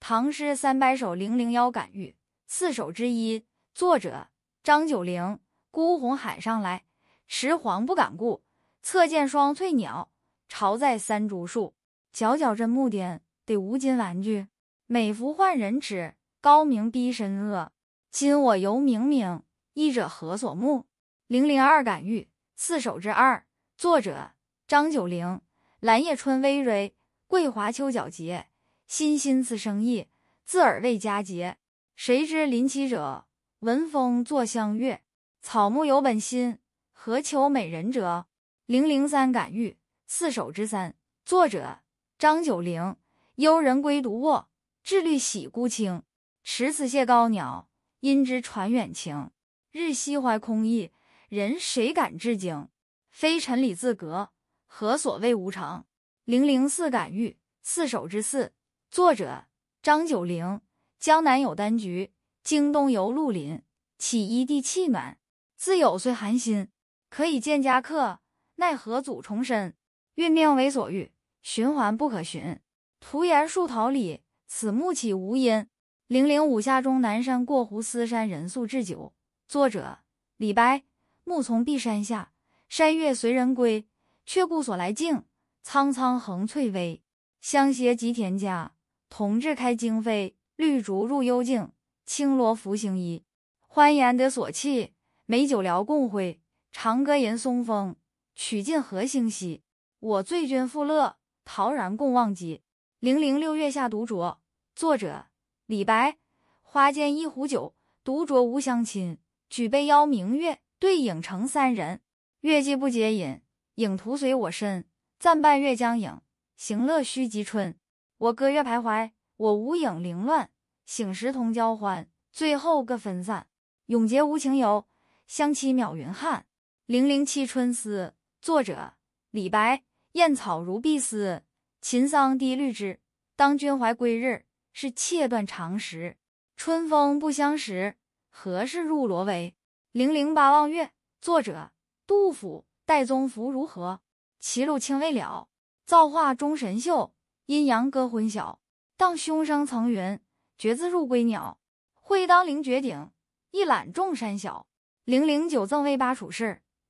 唐诗三百首零零幺感遇四首之一，作者张九龄。孤鸿海上来，时黄不敢顾。侧见双翠鸟，巢在三株树。皎皎真木颠，得无金玩具？每服换人持，高明逼身恶。今我犹明明，一者何所慕？零零二感遇四首之二，作者张九龄。兰叶春葳蕤，桂华秋皎洁。心心此生意，自尔为佳节。谁知林栖者，闻风坐相悦。草木有本心，何求美人折？零零三感遇四首之三，作者张九龄。幽人归独卧，至虑喜孤清。持此谢高鸟，因之传远情。日夕怀空意，人谁敢至精？非尘里自隔，何所谓无常？零零四感遇四首之四。作者张九龄：江南有丹橘，京东犹陆林。岂一地气暖，自有岁寒心。可以见家客，奈何祖重深。运命为所欲，循环不可寻。徒言树桃李，此木岂无因？零零五下终南山过湖思山人宿置酒》作者李白：木从碧山下，山月随人归。却顾所来径，苍苍横翠微。相携及田家。同治开荆扉，绿竹入幽径，青罗拂行衣。欢颜得所憩，美酒聊共挥。长歌吟松风，曲尽何星稀。我醉君复乐，陶然共忘机。零零六月下独酌。作者：李白。花间一壶酒，独酌无相亲。举杯邀明月，对影成三人。月既不解饮，影徒随我身。暂伴月将影，行乐须及春。我歌月徘徊，我舞影零乱。醒时同交欢，醉后各分散。永结无情游，相期邈云汉。零零七春思，作者李白。燕草如碧丝，秦桑低绿枝。当君怀归日，是妾断肠时。春风不相识，何事入罗帷？零零八望月，作者杜甫。岱宗夫如何？齐鲁青未了。造化钟神秀。阴阳割昏晓，荡胸生层云，决眦入归鸟。会当凌绝顶，一览众山小。《零零九赠卫八处士》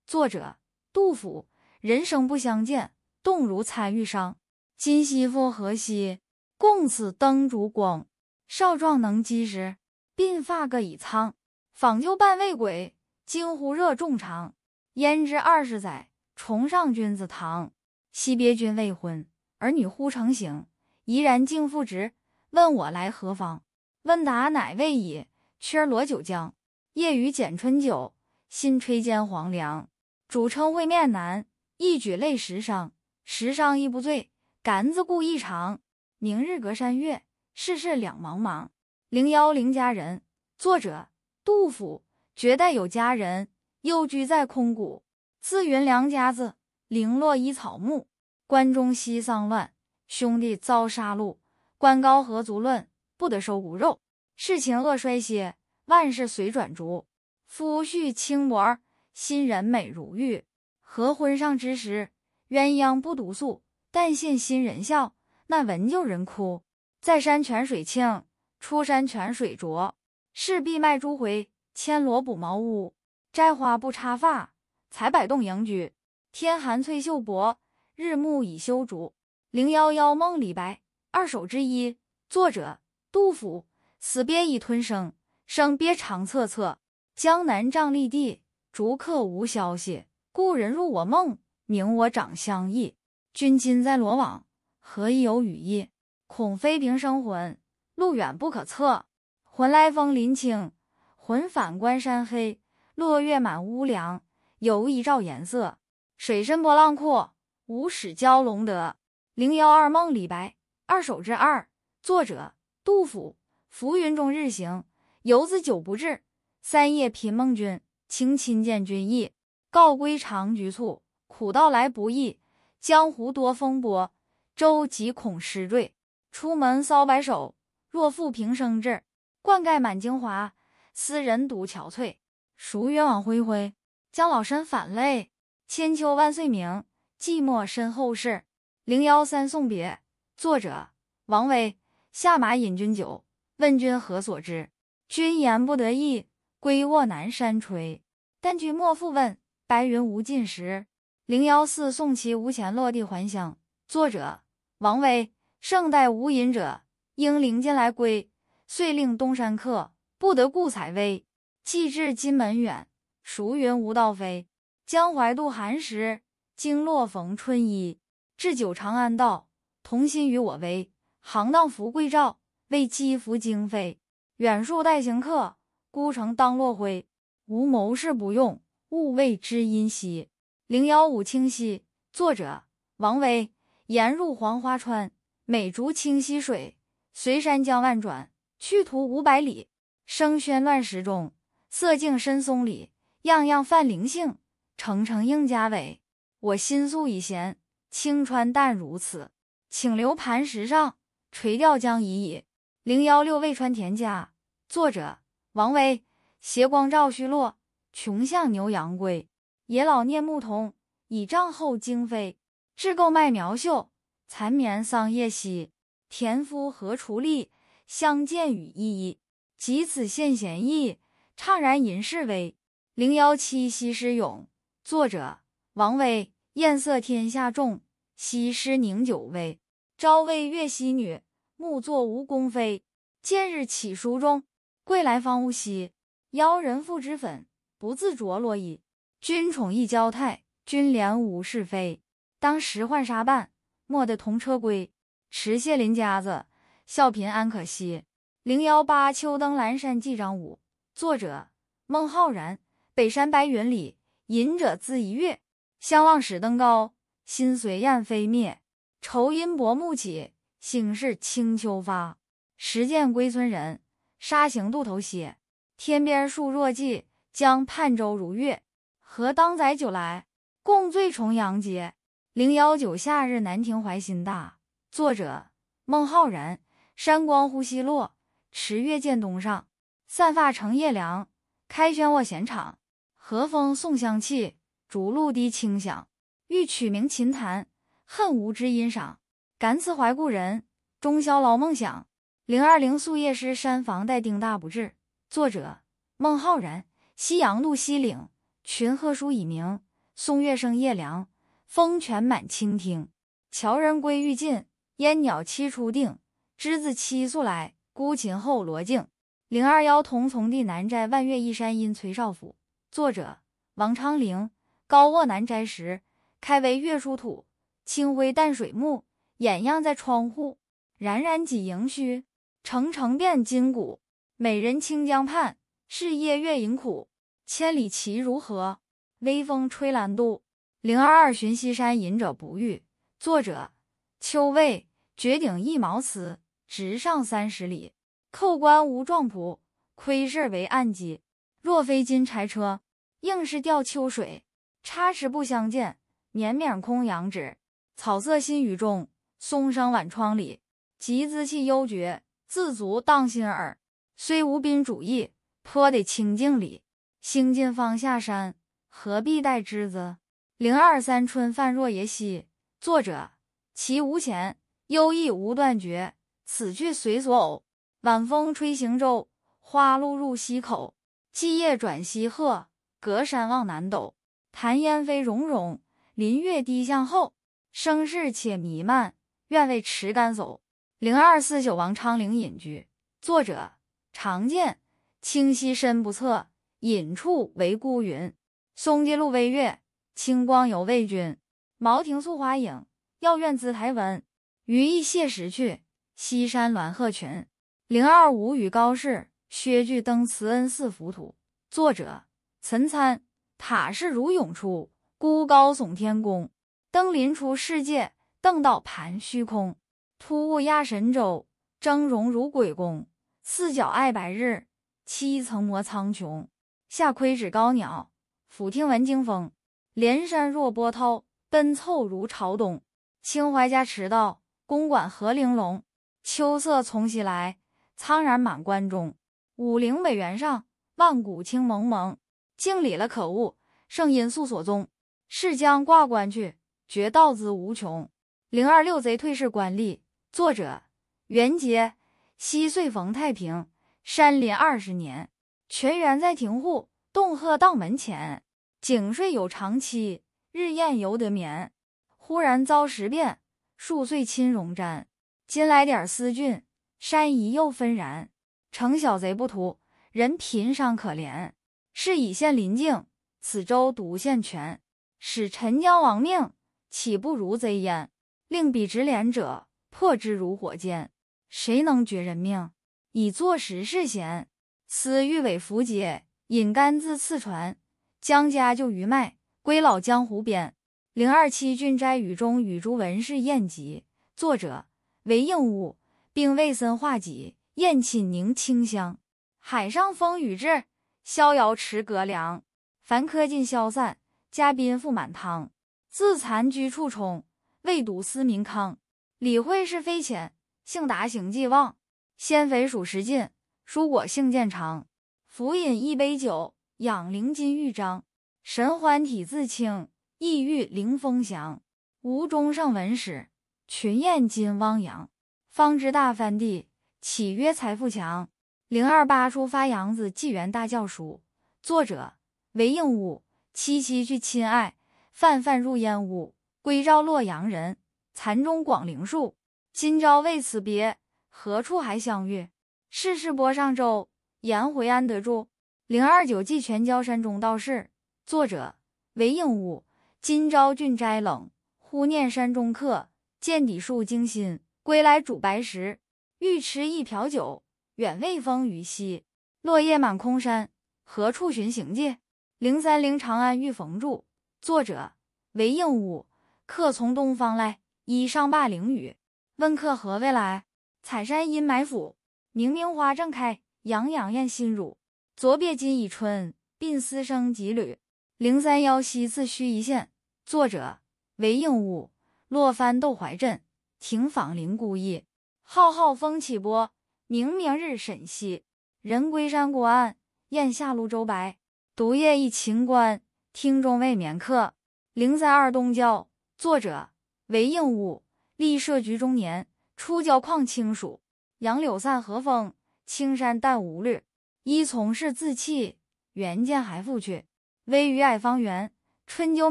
作者杜甫。人生不相见，动如参与商。今夕复何夕，共此灯烛光。少壮能几时？鬓发各已苍。访旧伴未归，惊呼热重肠。焉知二十载，重上君子堂。惜别君未婚。儿女忽成行，怡然敬父执。问我来何方？问答乃未已，驱儿罗九江。夜雨剪春酒，新炊间黄粱。主称会面难，一举累十觞。十觞亦不醉，杆子故意长。明日隔山岳，世事两茫茫。《零幺零佳人》，作者杜甫。绝代有佳人，幽居在空谷。自云良家子，零落依草木。关中西丧乱，兄弟遭杀戮。关高何足论，不得收骨肉。世情恶衰歇，万事随转逐。夫婿轻薄新人美如玉。合婚上之时，鸳鸯不独宿。但羡新人笑，那闻旧人哭。在山泉水清，出山泉水浊。势必卖珠回，千萝补茅屋。摘花不插发，采柏动迎居。天寒翠袖薄。日暮以修竹。零幺幺梦李白二首之一，作者杜甫。死别已吞声，生别长恻恻。江南瘴疠地，逐客无消息。故人入我梦，明我长相忆。君今在罗网，何意有羽翼？恐非平生魂，路远不可测。魂来风林清，魂返关山黑。落月满屋梁，犹一照颜色。水深波浪阔。五史蛟龙德零幺二梦李白二首之二，作者杜甫。浮云终日行，游子久不至。三夜频梦君，情亲见君意。告归长局促，苦道来不易。江湖多风波，舟楫恐失坠。出门搔白首，若负平生志。冠盖满京华，斯人独憔悴。孰曰往恢恢，将老身反泪。千秋万岁名。寂寞身后事，零幺三送别，作者王维。下马饮君酒，问君何所之？君言不得意，归卧南山陲。但君莫复问，白云无尽时。零幺四送其无钱落地还乡，作者王维。圣代无隐者，应灵尽来归。遂令东山客，不得顾采薇。既至金门远，孰云无道非？江淮度寒食，经落逢春衣，置酒长安道。同心与我为，行当福贵照，为积福京飞，远树待行客。孤城当落晖，无谋士不用，勿谓知音兮。零幺五清溪，作者王维。沿入黄花川，美竹清溪水。随山将万转，去途五百里。声喧乱石中，色静深松里。样样泛灵性，层层映佳伟。我心素已闲，清川淡如此。请留盘石上，垂钓将已矣。零幺六《渭川田家》作者王维。斜光照虚落，穷巷牛羊归。野老念牧童，倚杖后惊飞。雉购麦苗秀，蚕眠桑叶稀。田夫何锄力，相见语依依。及此献贤意，怅然吟世微。零幺七《西施咏》作者。王维，燕色天下重，西施宁久微。朝为月兮女，暮作吴宫妃。见日起书中，归来方无息。邀人赋脂粉，不自着罗衣。君宠一娇态，君怜无是非。当时浣纱伴，莫得同车归。持谢邻家子，笑贫安可惜。零幺八，秋登兰山记章五，作者孟浩然。北山白云里，隐者自一月。相望始登高，心随雁飞灭。愁因薄暮起，醒是清秋发。时见归村人，沙行渡头歇。天边树若荠，江畔舟如月。何当载酒来，共醉重阳节。零幺九，夏日南亭怀辛大，作者孟浩然。山光忽西落，池月渐东上。散发乘夜凉，开轩卧闲场。和风送香气。竹露滴清响，欲取名琴弹，恨无知音赏，感此怀故人。终宵劳梦想。零二零宿夜诗，山房待丁大不至。作者：孟浩然。夕阳露西岭，群鹤疏已鸣。松月生夜凉，风泉满清听。樵人归欲尽，烟鸟栖初定。之子期素来，孤琴后罗镜。零二幺同从弟南斋万月一山阴崔少府。作者：王昌龄。高卧南斋时，开为月出土，清辉淡水木，掩漾在窗户。冉冉几盈虚，澄澄变金谷，美人清江畔，是夜月盈苦。千里齐如何？微风吹兰杜。零二二寻西山隐者不遇。作者：秋为。绝顶一毛丝，直上三十里。扣关无状仆，窥室为暗鸡。若非金柴车，硬是吊秋水。差池不相见，年绵空扬指。草色新雨中，松声晚窗里。集资气幽绝，自足当心耳。虽无宾主意，颇得清静理。兴尽方下山，何必待之子。零二三春泛若耶溪，作者其无钱。忧意无断绝，此去随所偶。晚风吹行舟，花露入溪口。霁夜转西壑，隔山望南斗。潭烟飞溶溶，林月低向后。声势且弥漫，愿为持竿叟。零二四九，王昌龄隐居。作者：常见，清溪深不测，隐处为孤云。松际露微月，清光犹为君。茅亭宿花影，药院姿苔纹。余意谢时去，溪山鸾鹤群。零二五与高适。薛据登慈恩寺浮图。作者：岑参。塔势如涌出，孤高耸天宫。登临出世界，磴到盘虚空。突兀压神州，峥嵘如鬼工。四角碍白日，七层摩苍穹。下窥指高鸟，俯听闻惊风。连山若波涛，奔凑如朝东。清淮佳驰道，公馆何玲珑。秋色从西来，苍然满关中。五陵北原上，万古青蒙蒙。敬礼了，可恶！圣因素所宗，誓将挂冠去，绝道之无穷。零二六贼退士官吏，作者袁杰。西岁逢太平，山林二十年。泉源在庭户，洞壑荡门前。井睡有长期，日宴犹得眠。忽然遭时变，数岁亲戎毡，今来点思郡，山移又纷然。成小贼不图，人贫尚可怜。是以县临境，此州独县全，使陈江亡命，岂不如贼焉？令彼执连者，破之如火箭，谁能绝人命？以坐时事贤，此欲尾浮节，引竿自次船。江家就鱼脉，归老江湖边。零二七郡斋雨中，雨竹文氏宴集，作者韦应物，并未森化己，宴寝凝清香。海上风雨至。逍遥池阁凉，凡科尽消散。嘉宾复满堂，自惭居处充，未睹斯民康，李会是非浅。性达行既旺，鲜肥属食尽。蔬果性渐长，福饮一杯酒，养灵金玉章。神欢体自清，意欲灵风翔。吴中上文史，群雁今汪洋。方知大藩地，岂曰财富强？零二八出发扬子纪元大教书，作者韦应物。七七去亲爱，泛泛入烟雾。归照洛阳人，残中广陵树。今朝为此别，何处还相遇？世事波上舟，颜回安得住？零二九记全椒山中道士，作者韦应物。今朝郡斋冷，忽念山中客。见底树惊心，归来煮白石。欲持一瓢酒。远未风雨夕，落叶满空山。何处寻行迹？零三零，长安遇逢住，作者韦应物。客从东方来，衣上罢凌雨。问客何未来？采山阴埋府。明明花正开，杨洋艳新乳。昨别今已春，鬓丝生几缕。零三幺，西自须一线。作者韦应物。落帆斗怀镇，亭舫临孤意。浩浩风起波。明明日沈西，人归山郭岸，雁下庐州白。独夜忆秦关，听钟未眠客。零塞二东郊，作者韦应物。历社局中年，出郊况清暑。杨柳散和风，青山淡无绿。依从是自弃，原见还复去。微雨矮方圆，春秋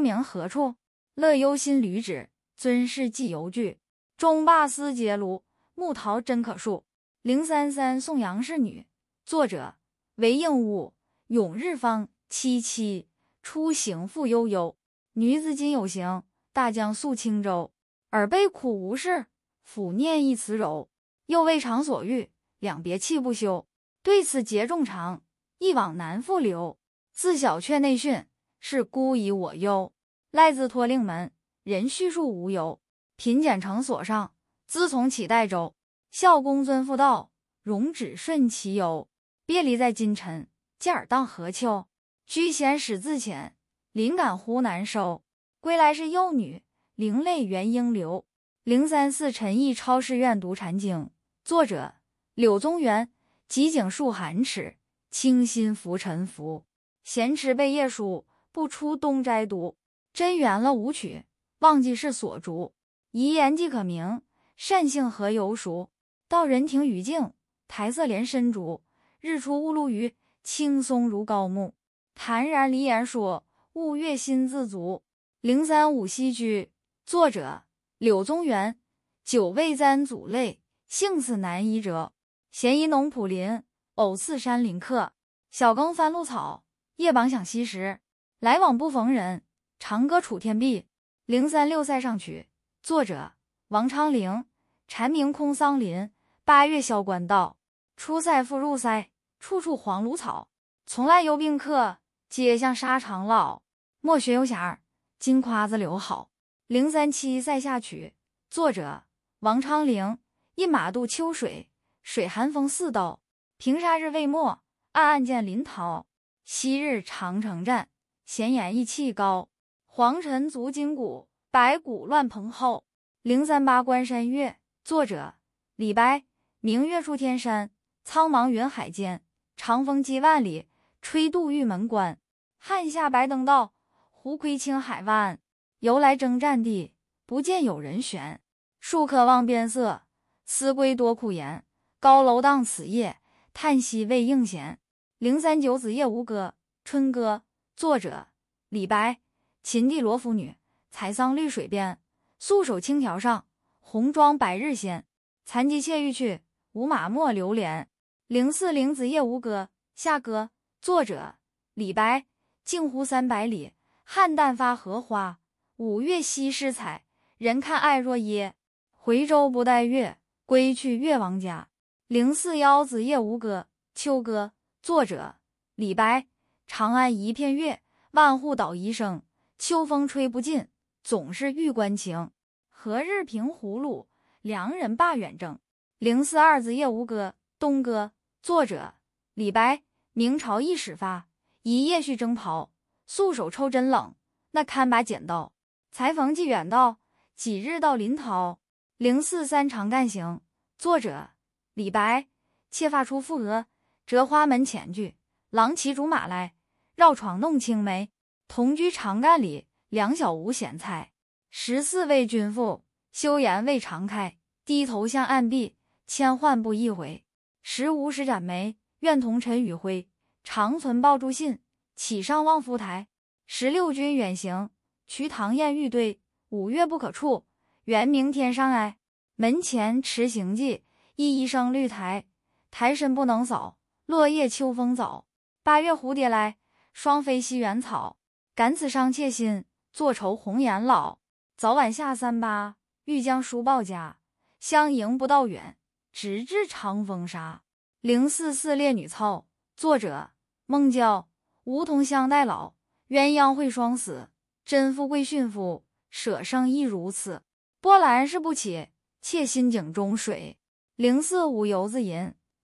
明何处？乐游新旅止，尊事寄犹惧。中罢思结庐，木桃真可数。零三三，宋杨氏女，作者韦应物。永日方凄凄，出行复悠悠。女子今有行，大江溯轻舟。尔辈苦无事，抚念一词柔。又未偿所欲，两别气不休。对此节重长，一往难复留。自小劝内训，是孤以我忧。赖自托令门，人叙述无由，贫检成所上。自从起代州。孝公尊父道，容止顺其由。别离在今晨，见尔当何秋。居显始自浅，灵感忽难收。归来是幼女，灵泪原应流。零三四，陈毅超市愿读禅经。作者：柳宗元。极景数寒池，清心拂尘浮。闲池贝夜书，不出东斋读。真缘了舞曲，忘记是所逐。遗言即可明，善性何由熟？到人亭雨静，苔色连深竹；日出雾露鱼，青松如高木。坦然离言说，物悦心自足。零三五西居，作者柳宗元。久未簪组泪，幸死南夷折。闲依农圃林，偶次山林客。晓耕翻露草，夜榜响溪石。来往不逢人，长歌楚天碧。零三六塞上曲，作者王昌龄。蝉鸣空桑林。八月萧关道，出塞复入塞，处处黄芦草。从来游病客，皆向沙场老。莫学游侠儿，金夸子留好。零三七《塞下曲》作者王昌龄。一马渡秋水，水寒风似刀。平沙日未没，暗暗见林涛。昔日长城战，闲言意气高。黄尘足筋骨，白骨乱蓬蒿。零三八《关山月》作者李白。明月出天山，苍茫云海间。长风几万里，吹度玉门关。汉下白登道，胡窥青海湾。由来征战地，不见有人悬。戍客望边色，思归多苦颜。高楼当此夜，叹息未应闲。零三九子夜吴歌春歌，作者李白。秦地罗敷女，采桑绿水边。素手青条上，红妆白日鲜。残疾妾欲去。五马莫流连，零四零子夜吴歌，夏歌，作者李白。镜湖三百里，菡萏发荷花。五月西施采，人看爱若耶。回舟不待月，归去月王家。零四幺子夜吴歌，秋歌，作者李白。长安一片月，万户捣衣声。秋风吹不尽，总是玉关情。何日平胡虏，良人罢远征。零四二子夜吴歌，东歌，作者李白。明朝一始发，一夜续征袍。素手抽针冷，那堪把剪刀。裁缝寄远道，几日到临洮。零四三长干行，作者李白。妾发初覆额，折花门前剧。郎骑竹马来，绕床弄青梅。同居长干里，两小无嫌猜。十四为君妇，羞颜未常开。低头向暗壁。千唤不一回，十五始展眉，愿同尘与灰，长存报柱信，起上望夫台。十六君远行，瞿塘滟滪堆，五月不可触，猿鸣天上哀。门前迟行迹，一一生绿苔。苔深不能扫，落叶秋风早。八月蝴蝶来，双飞西园草。感此伤妾心，坐愁红颜老。早晚下三巴，欲将书报家，相迎不道远。直至长风沙，零四四《列女操》作者孟郊。梧桐相待老，鸳鸯会双死。甄富贵，殉夫舍生亦如此。波澜是不起，妾心井中水。零四五《游子吟》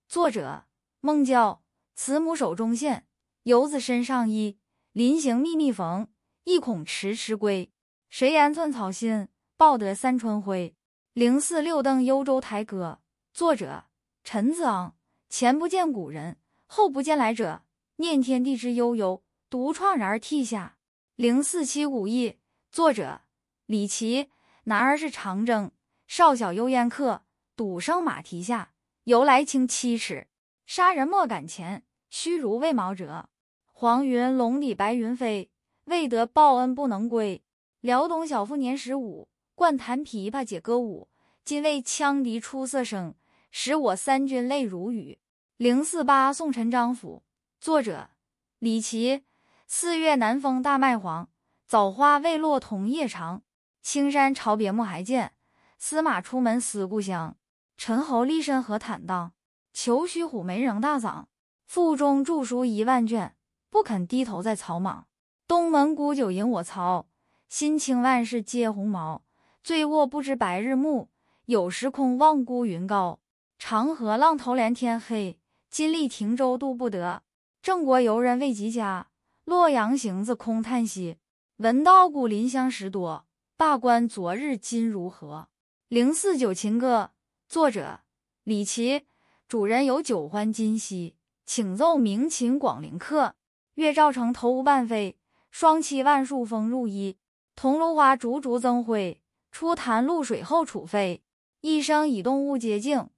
作者孟郊。慈母手中线，游子身上衣。临行密密缝，意恐迟迟归。谁言寸草心，报得三春晖。零四六《登幽州台歌》。作者陈子昂，前不见古人，后不见来者，念天地之悠悠，独怆然而涕下。零四七五一，作者李琦。男儿是长征，少小幽燕客，赌上马蹄下，由来清七尺，杀人莫敢前，须如未毛者。黄云龙底白云飞，未得报恩不能归。辽东小妇年十五，惯弹琵琶解歌舞，今为羌笛出塞声。使我三军泪如雨。零四八，宋陈章甫。作者：李琦。四月南风大麦黄，枣花未落桐叶长。青山朝别暮还见，司马出门思故乡。陈侯立身何坦荡，求须虎眉仍大嗓。腹中著书一万卷，不肯低头在草莽。东门沽酒饮我曹，心清万事皆鸿毛。醉卧不知白日暮，有时空望孤云高。长河浪头连天黑，金力停舟渡不得。郑国游人未及家，洛阳行子空叹息。闻道古林香十多，罢官昨日今如何？《零四九琴歌》作者：李琦，主人有酒欢今夕，请奏鸣琴广陵客。月照城头乌半飞，双栖万树风入衣。铜炉花灼灼增辉，初弹露水后楚飞。一生以动物皆静。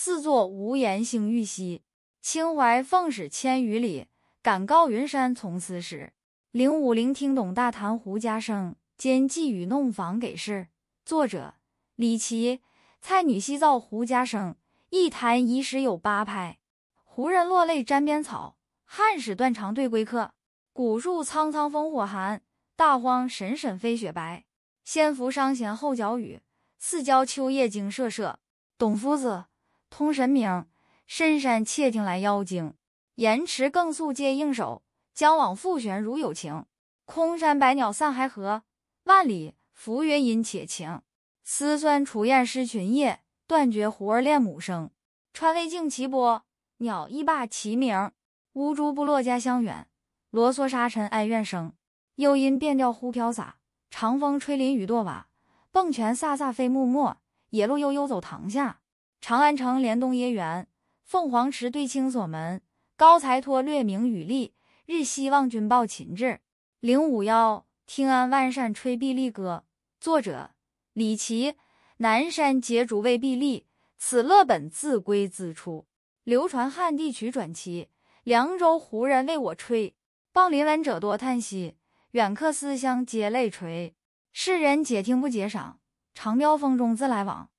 四座无言星欲溪，清淮奉使千余里，敢告云山从此始。零五零听懂大唐胡家声，兼寄语弄房给事。作者：李琦。蔡女西造胡家声，一弹一始有八拍。胡人落泪沾边草，汉使断肠对归客。古树苍苍烽火寒，大荒沈沈飞雪白。先服伤弦后脚雨，四郊秋叶惊瑟瑟。董夫子。通神明，深山窃听来妖精。延迟更速皆应手，江往复悬如有情。空山百鸟散还合，万里浮云隐且晴。思酸楚雁失群夜，断绝胡儿恋母声。川为镜，齐波；鸟亦罢，齐鸣。乌珠不落家乡远，罗嗦沙尘哀怨声。又因变调忽飘洒，长风吹林雨堕瓦。迸泉飒飒飞木末，野鹿悠悠走塘下。长安城连东掖园，凤凰池对青琐门。高才托略明与利，日夕望君报秦志。零五幺，听安万善吹碧丽歌。作者：李琦。南山结竹为碧丽，此乐本自归自出。流传汉地曲转奇，凉州胡人为我吹。傍临闻者多叹息，远客思乡皆泪垂。世人解听不解赏，长调风中自来往。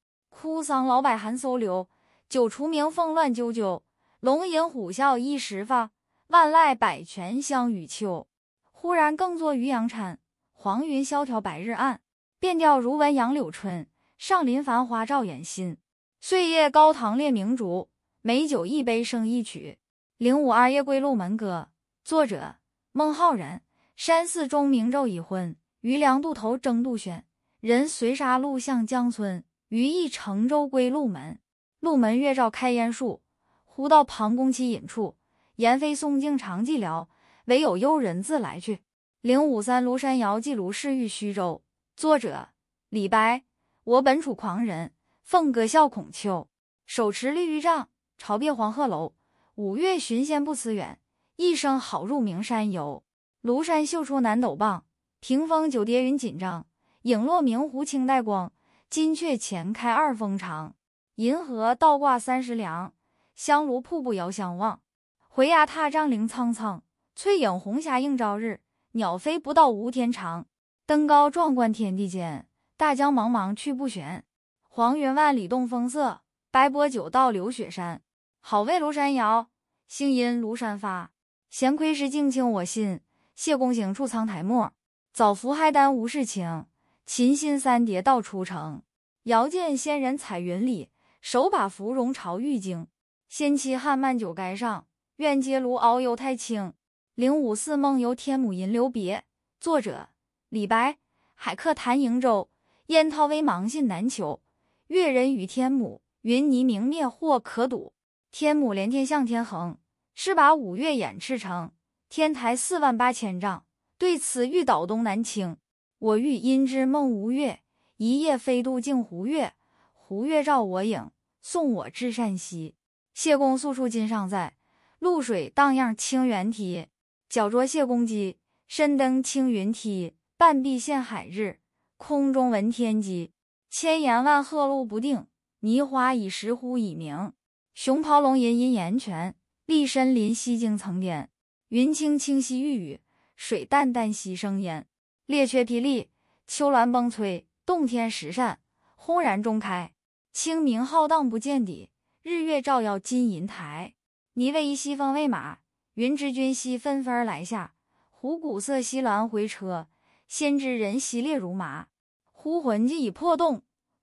枯桑老柏寒飕流，九雏鸣凤乱啾啾。龙吟虎啸一时发，万籁百泉相与秋。忽然更作渔阳掺，黄云萧条白日暗。变调如闻杨柳春，上林繁花照眼新。岁夜高堂列明烛，美酒一杯生一曲。零五二夜归路门歌，作者孟浩然。山寺钟鸣昼已昏，渔梁渡头争渡喧。人随沙路向江村。余意乘舟归鹿门，鹿门月照开烟树。忽到庞公栖隐处，言非松径长寂寥。惟有幽人自来去。零五三庐山遥寄卢氏御虚舟，作者李白。我本楚狂人，凤歌笑孔丘。手持绿玉杖，朝别黄鹤楼。五月寻仙不辞远，一生好入名山游。庐山秀出南斗傍，屏风九叠云锦张。影落明湖青黛光。金阙前开二峰长，银河倒挂三石梁。香炉瀑布遥相望，回崖踏障凌苍苍。翠影红霞映朝日，鸟飞不到吴天长。登高壮观天地间，大江茫茫去不悬。黄云万里动风色，白波九道流雪山。好为庐山谣，兴因庐山发。闲窥石镜清我心，谢公行处苍苔没。早服还丹无世情。琴心三叠到初成，遥见仙人彩云里，手把芙蓉朝玉京。仙妻汉漫酒，街上愿接卢敖游太清。《灵武寺梦游天姥吟留别》作者李白。海客谈瀛洲，烟涛微茫信难求。越人语天姥，云霓明灭或可睹。天姥连天向天横，势拔五岳掩赤城。天台四万八千丈，对此欲倒东南倾。我欲因之梦吴越，一夜飞渡镜湖月。湖月照我影，送我至善溪。谢公宿处今尚在，渌水荡漾清猿啼。脚著谢公屐，身登青云梯。半壁见海日，空中闻天鸡。千岩万壑路不定，迷花倚石忽已暝。熊咆龙吟殷岩泉，栗深林兮惊层巅。云青青兮欲雨，水澹澹兮生烟。列缺霹雳，丘峦崩摧，洞天石扇，轰然中开。清明浩荡，不见底；日月照耀，金银台。霓为衣兮风为马，云之君兮纷纷而来下。虎鼓瑟兮鸾回车，仙之人兮列如麻。忽魂悸以魄动，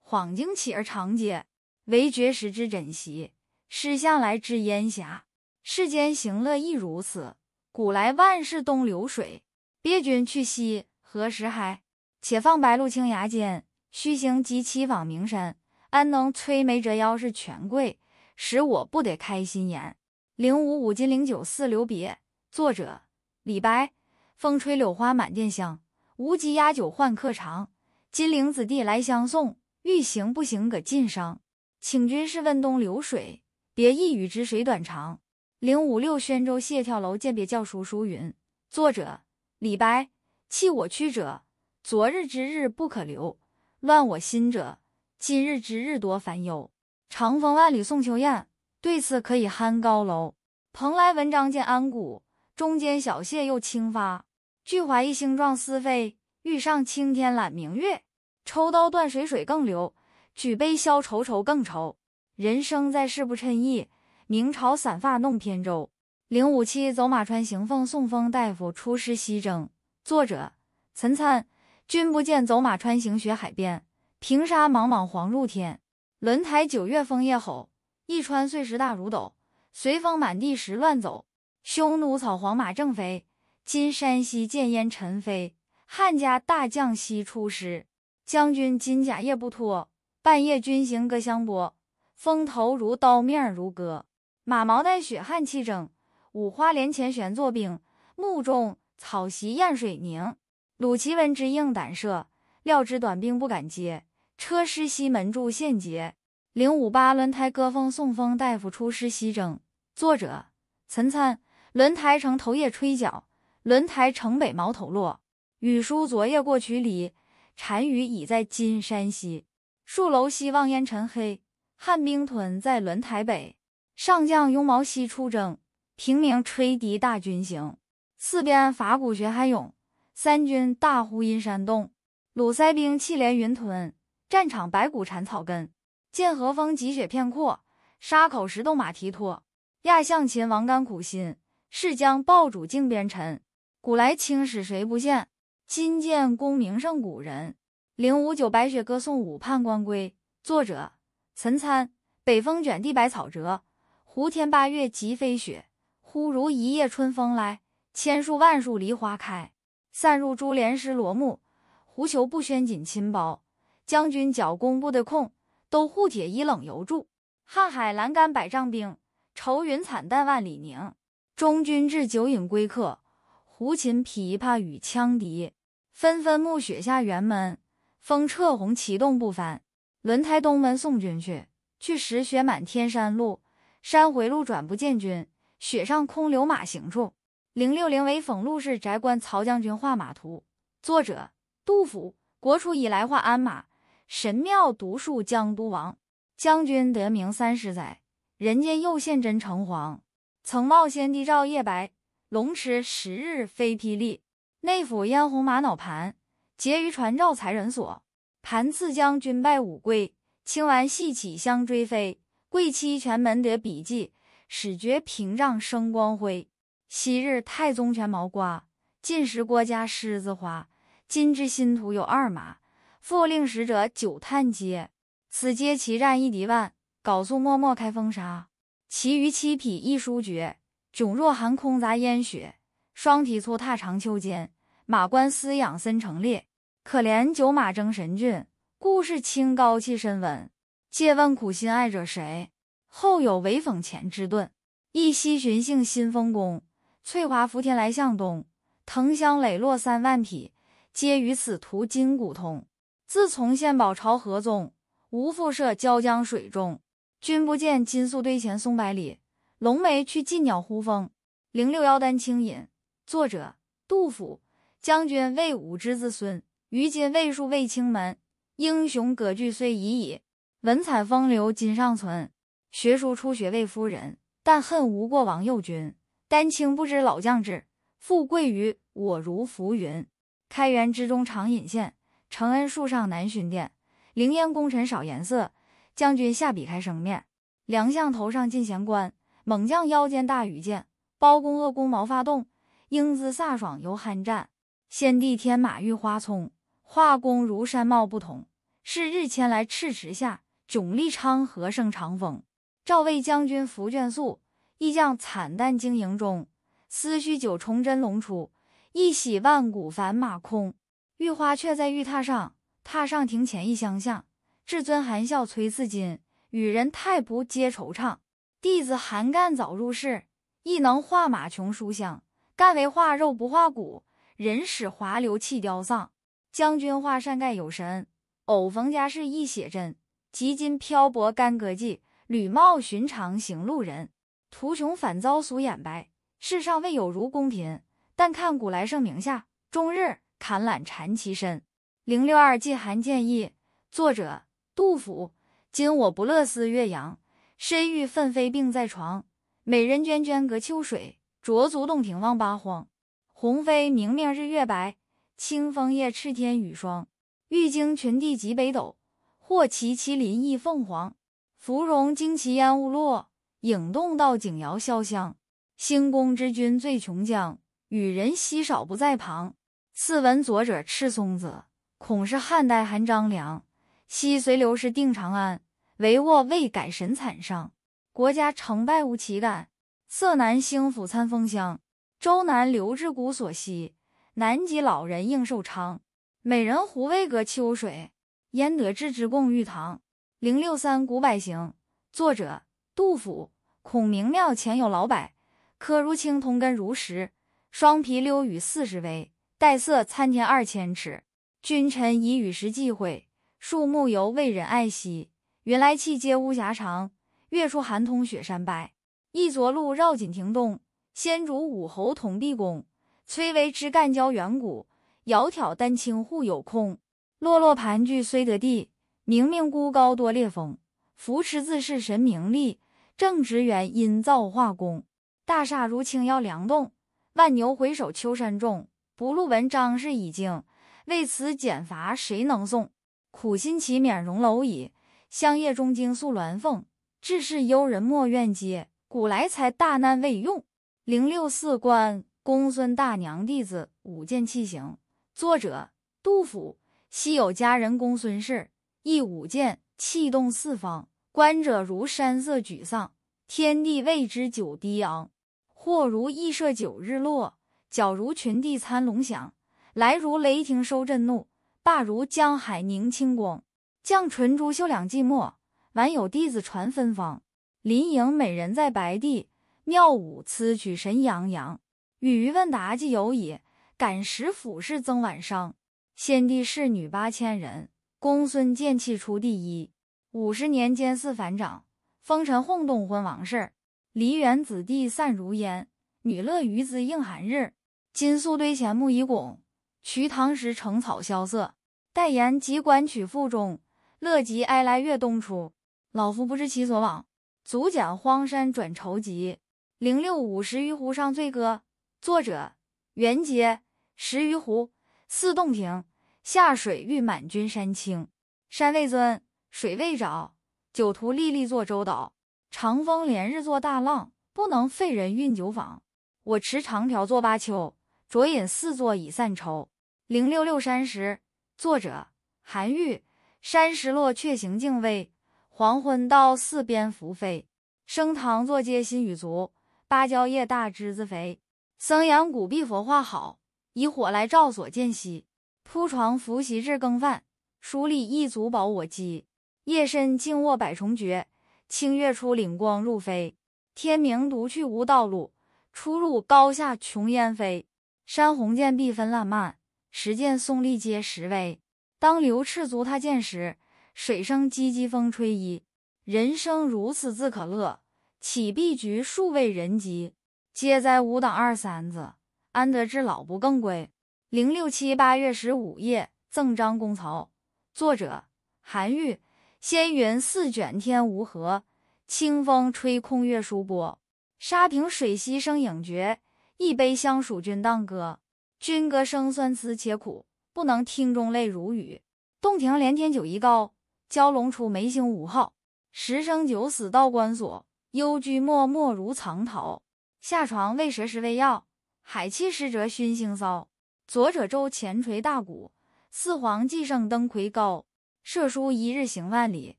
恍惊起而长嗟。惟觉时之枕席，失向来之烟霞。世间行乐亦如此，古来万事东流水。别君去兮。何时还？且放白鹿青崖间，须行即骑访名山。安能摧眉折腰事权贵，使我不得开心颜。零五五金陵酒肆留别，作者李白。风吹柳花满店香，无极压酒换客尝。金陵子弟来相送，欲行不行搁尽觞。请君试问东流水，别意与之谁短长？零五六宣州谢眺楼饯别教书书云，作者李白。弃我去者，昨日之日不可留；乱我心者，今日之日多烦忧。长风万里送秋雁，对此可以酣高楼。蓬莱文章建安骨，中间小谢又清发。俱怀逸兴壮思飞，欲上青天揽明月。抽刀断水水更流，举杯消愁愁更愁。人生在世不称意，明朝散发弄扁舟。零五七走马川行奉送风大夫出师西征。作者：岑灿，君不见，走马穿行雪海边，平沙莽莽黄入天。轮台九月风夜吼，一川碎石大如斗，随风满地石乱走。匈奴草黄马正肥，金山西见烟尘飞，汉家大将西出师。将军金甲夜不脱，半夜军行戈相拨，风头如刀面如割，马毛带雪汗气蒸，五花连钱旋作冰，目中。草席验水凝，鲁齐闻之应胆慑。料知短兵不敢接，车师西门驻献捷。零五八，轮台歌风送风大夫出师西征。作者：岑参。轮台城头夜吹角，轮台城北矛头落。雨疏昨夜过渠犁，单于已在金山西。戍楼西望烟尘黑，汉兵屯在轮台北。上将拥毛西出征，平明吹笛大军行。四边法鼓学海涌，三军大呼阴山动。鲁塞兵气连云屯，战场白骨缠草根。见河风急雪片阔，沙口石动马蹄脱。亚项秦王甘苦心，誓将报主靖边臣。古来青史谁不见？今见功名胜古人。零五九白雪歌送武判官归，作者岑参。北风卷地白草折，胡天八月即飞雪。忽如一夜春风来。千树万树梨花开，散入珠帘湿罗幕，狐裘不宣锦衾薄。将军角弓不得控，都护铁衣冷犹著。瀚海阑干百丈冰，愁云惨淡万里凝。中军置酒饮归客，胡琴琵琶与羌笛。纷纷暮雪下辕门，风掣红旗冻不翻。轮台东门送君去，去时雪满天山路。山回路转不见君，雪上空留马行处。零六零为讽陆氏宅观曹将军画马图，作者杜甫。国初以来画鞍马，神庙独树江都王。将军得名三十载，人间又现真成狂。曾冒先帝照夜白，龙池十日飞霹雳。内府烟红玛瑙盘，结于传召才人所。盘赐将军拜五贵，清完细起相追飞。贵期全门得笔记，始觉屏障生光辉。昔日太宗全毛瓜，进食郭家狮子花。今之新图有二马，复令使者九探皆。此皆奇战一敌万，缟素默默开风沙。其余七匹亦殊绝，迥若寒空杂烟雪。双蹄粗踏长秋间，马冠丝养森成列。可怜九马争神骏，故事清高气深稳。借问苦心爱者谁？后有为讽前之盾，一夕寻性新丰功。翠华浮天来向东，腾香磊落三万匹，皆于此图筋骨通。自从献宝朝河中，无复涉椒江水中。君不见金粟堆前松百里，龙梅去尽鸟呼风。零六幺丹青引，作者杜甫。将军魏武之子孙，于今未庶魏青门。英雄割据虽已矣，文采风流今尚存。学书初学魏夫人，但恨无过王右军。丹青不知老将至，富贵于我如浮云。开元之中常引见，承恩树上难寻殿。凌烟功臣少颜色，将军下笔开生面。良相头上进贤官，猛将腰间大羽箭。包公恶公毛发动，英姿飒爽游酣战。先帝天马玉花骢，画工如山貌不同。是日迁来赤池下，迥立昌河胜长风。赵魏将军福卷素。意将惨淡经营中，思绪九重真龙出；一洗万古凡马空，玉花却在玉榻上。榻上庭前一相向，至尊含笑垂四金。与人太仆皆惆怅，弟子韩干早入室，亦能画马穷书香。干为画肉不画骨，人使华流气凋丧。将军画善盖有神，偶逢佳事亦写真。及今漂泊干戈际，履貌寻常行路人。途穷反遭俗眼白，世上未有如公平，但看古来盛名下，终日侃懒缠其身。零六二寄寒建议。作者：杜甫。今我不乐思岳阳，身欲奋飞病在床。美人娟娟隔秋水，濯足洞庭望八荒。鸿飞明明日月白，清风叶赤天雨霜。欲经群帝集北斗，或骑麒麟亦凤凰。芙蓉惊旗烟雾落。影动到景遥潇湘，兴宫之君最穷将，与人稀少不在旁。次闻左者赤松子，恐是汉代韩张良。昔随刘氏定长安，帷幄未改神惨伤。国家成败无奇感，色南兴府参风香。周南刘氏古所稀，南极老人应寿昌。美人湖未隔秋水，焉得置之共玉堂？零六三古柏行，作者杜甫。孔明庙前有老柏，柯如青铜，根如石，双皮溜雨四十围，黛色参天二千尺。君臣以与时忌会，树木犹未人爱惜。云来气接巫峡长，月出寒通雪山白。一昨路绕锦亭东，先主武侯同地宫。崔嵬枝干焦远古，窈窕丹青互有空。落落盘踞虽得地，冥冥孤高多烈风。扶持自是神明力。正直缘因造化功，大厦如倾要梁栋。万牛回首秋山重，不露文章是已经，为此减伐谁能送？苦心岂免容蝼蚁。香叶中精宿鸾凤，志士幽人莫怨嗟。古来才大难未用。零六四关公孙大娘弟子舞剑器行，作者杜甫。昔有佳人公孙氏，一舞剑气动四方。观者如山色沮丧，天地为之久低昂；或如羿射九日落，矫如群帝参龙翔；来如雷霆收震怒，罢如江海凝清光。降纯珠秀两寂寞，晚有弟子传芬芳。林影美人在白帝，妙舞此曲神洋洋。与余问答即有矣，感时俯视增晚伤。先帝侍女八千人，公孙剑气出第一。五十年间似反掌，风尘轰动昏王事。梨园子弟散如烟，女乐余姿映寒日。金粟堆前木已拱，瞿塘石成草萧瑟。代言即管曲复中，乐极哀来月东出。老夫不知其所往，足茧荒山转愁急。零六五十余湖上醉歌，作者袁杰。十余湖似洞庭，下水欲满君山青。山未尊。水未涨，酒徒历历作舟岛。长风连日作大浪，不能废人运酒坊。我持长条作八丘，酌饮四座已散愁。零六六山石，作者韩愈。山石落，却行径微，黄昏到寺边蝠飞。升堂坐阶新雨足，芭蕉叶大枝子肥。僧羊古壁佛画好，以火来照所见兮。铺床扶席置羹饭，书粝一足饱我饥。夜深静卧百重绝，清月出岭光入扉。天明独去无道路，出入高下穷烟飞。山红涧碧分浪漫，石涧松立皆石微。当流赤足踏涧时，水声唧唧风吹衣。人生如此自可乐，岂必局数位人机？皆哉吾党二三子，安得至老不更归？零六七八月十五夜赠张公曹，作者韩愈。仙云似卷天无河，清风吹空月疏波。沙平水兮生影绝，一杯相属君当歌。君歌声酸词且苦，不能听中泪如雨。洞庭连天酒一高，蛟龙出没星五号。十生九死道关锁，幽居默默如藏逃。下床未食食未药，海气湿则熏腥骚。左者舟前垂大鼓，四皇既胜登魁高。射书一日行万里，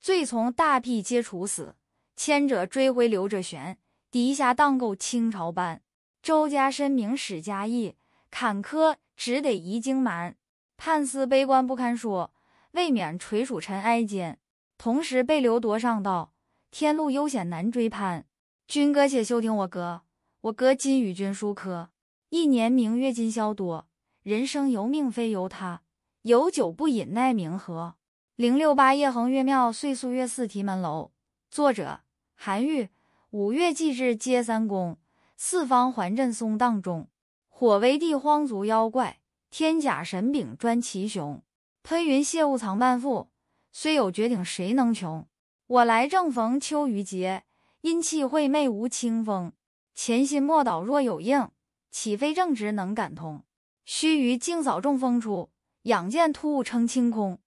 罪从大辟皆处死。迁者追回刘者悬，低下当沟清朝班。周家深明史家义，坎坷只得一荆蛮。判司悲观不堪说，未免垂属尘埃间。同时被流夺上道，天路悠险难追攀。君哥且休听我哥，我哥今与君书科。一年明月今宵多，人生由命非由他。有酒不饮奈明何？零六八夜恒月庙，岁宿月寺题门楼。作者：韩愈。五岳既至皆三公，四方环镇松荡中。火为地荒族妖怪，天甲神柄专奇雄。喷云泄雾藏半腹，虽有绝顶谁能穷？我来正逢秋雨节，阴气晦昧无清风。潜心莫倒若有应，岂非正直能感通？须臾净扫众风出，仰见突兀称清空。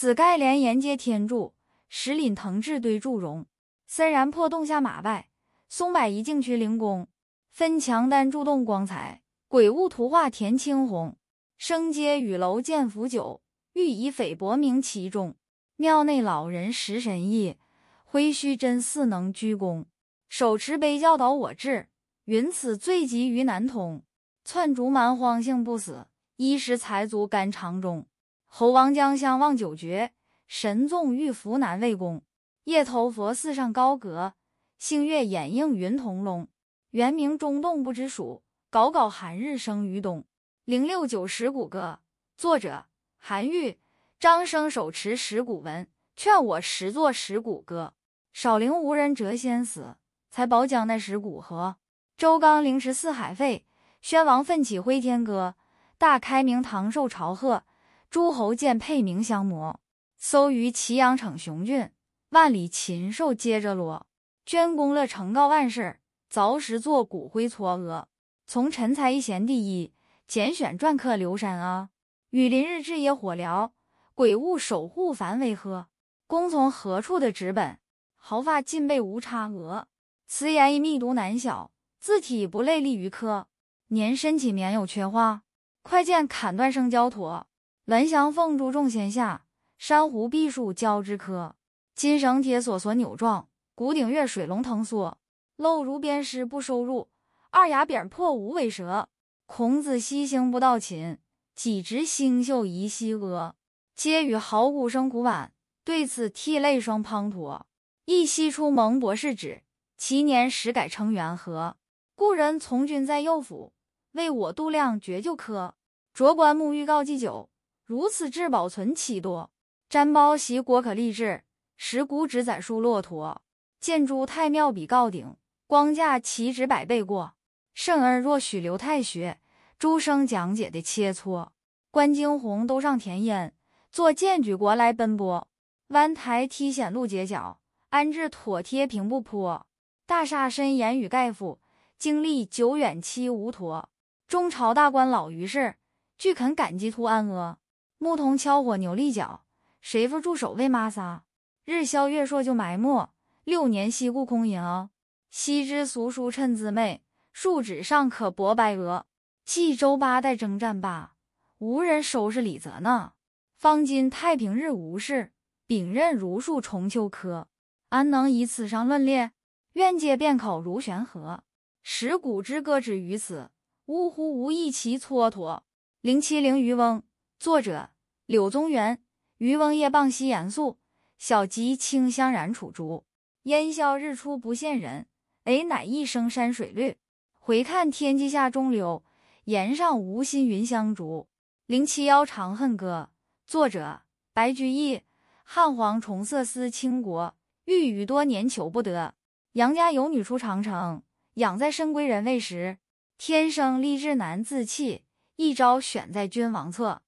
紫盖连沿接天柱，石林藤制堆祝融。森然破洞下马拜，松柏一径趋灵宫。分墙丹柱动光彩，鬼物图画填青红。生阶雨楼见浮酒，欲以菲薄名其中。庙内老人识神意，挥须真似能鞠躬。手持杯教导我志，云此最奇于南通。窜竹蛮荒性不死，衣食财足肝肠中。猴王将相望九绝，神纵玉符难为功。夜头佛寺上高阁，星月掩映云同笼。原名中洞不知暑，搞搞寒日生于冬。零六九十古歌，作者韩愈。张生手持石鼓文，劝我时作石鼓歌。少陵无人谪仙死，才薄将奈石鼓河。周刚凌迟四海废，宣王奋起挥天歌。大开明堂受朝贺。诸侯见沛明相模，搜于祁阳逞雄俊，万里禽兽接着罗，捐功了成告万世，凿石作骨灰撮额，从陈才一贤第一，拣选篆刻流山啊！雨林日志野火燎，鬼物守护凡为何？公从何处的纸本，毫发尽被无差额。辞言一密读难晓，字体不累利于刻，年身几免有缺画，快剑砍断生焦坨。文祥凤珠众仙下，珊瑚碧树交枝柯。金绳铁索锁扭状，古鼎月水龙腾缩。漏如鞭尸不收入，二牙扁破五尾蛇。孔子西行不到秦，几知星宿疑西阿。皆与豪古声古晚，对此涕泪双滂沱。一夕出蒙博士指，其年始改称元和。故人从军在右府，为我度量绝旧科。着官沐浴告祭酒。如此至保存其多，毡包席果可立志；石骨纸载数骆驼，建诸太庙比告顶，光价岂值百倍过？圣恩若许留太学，诸生讲解的切磋。关惊鸿都上田焉，坐荐举国来奔波。弯台梯险路结角，安置妥贴平不坡。大厦身言语盖覆，经历久远期无陀。中朝大官老于是，俱肯感激图安额。牧童敲火牛立角，谁复助手为妈撒？日消月朔就埋没，六年西固空吟哦。昔之俗书趁姿昧，数纸上可博白鹅。冀州八代征战罢，无人收拾李泽呢。方今太平日无事，秉刃如数重秋科。安能以此上论列？愿接遍口如悬河。石古之歌止于此，呜呼无益其蹉跎。零七零渔翁。作者柳宗元：渔翁夜傍西岩宿，晓汲清香燃楚竹。烟销日出不见人，哎，乃一声山水绿。回看天际下中流，岩上无心云相逐。零七幺《长恨歌》作者白居易：汉皇重色思倾国，御宇多年求不得。杨家有女出长城，养在深闺人未识。天生丽质难自弃，一朝选在君王侧。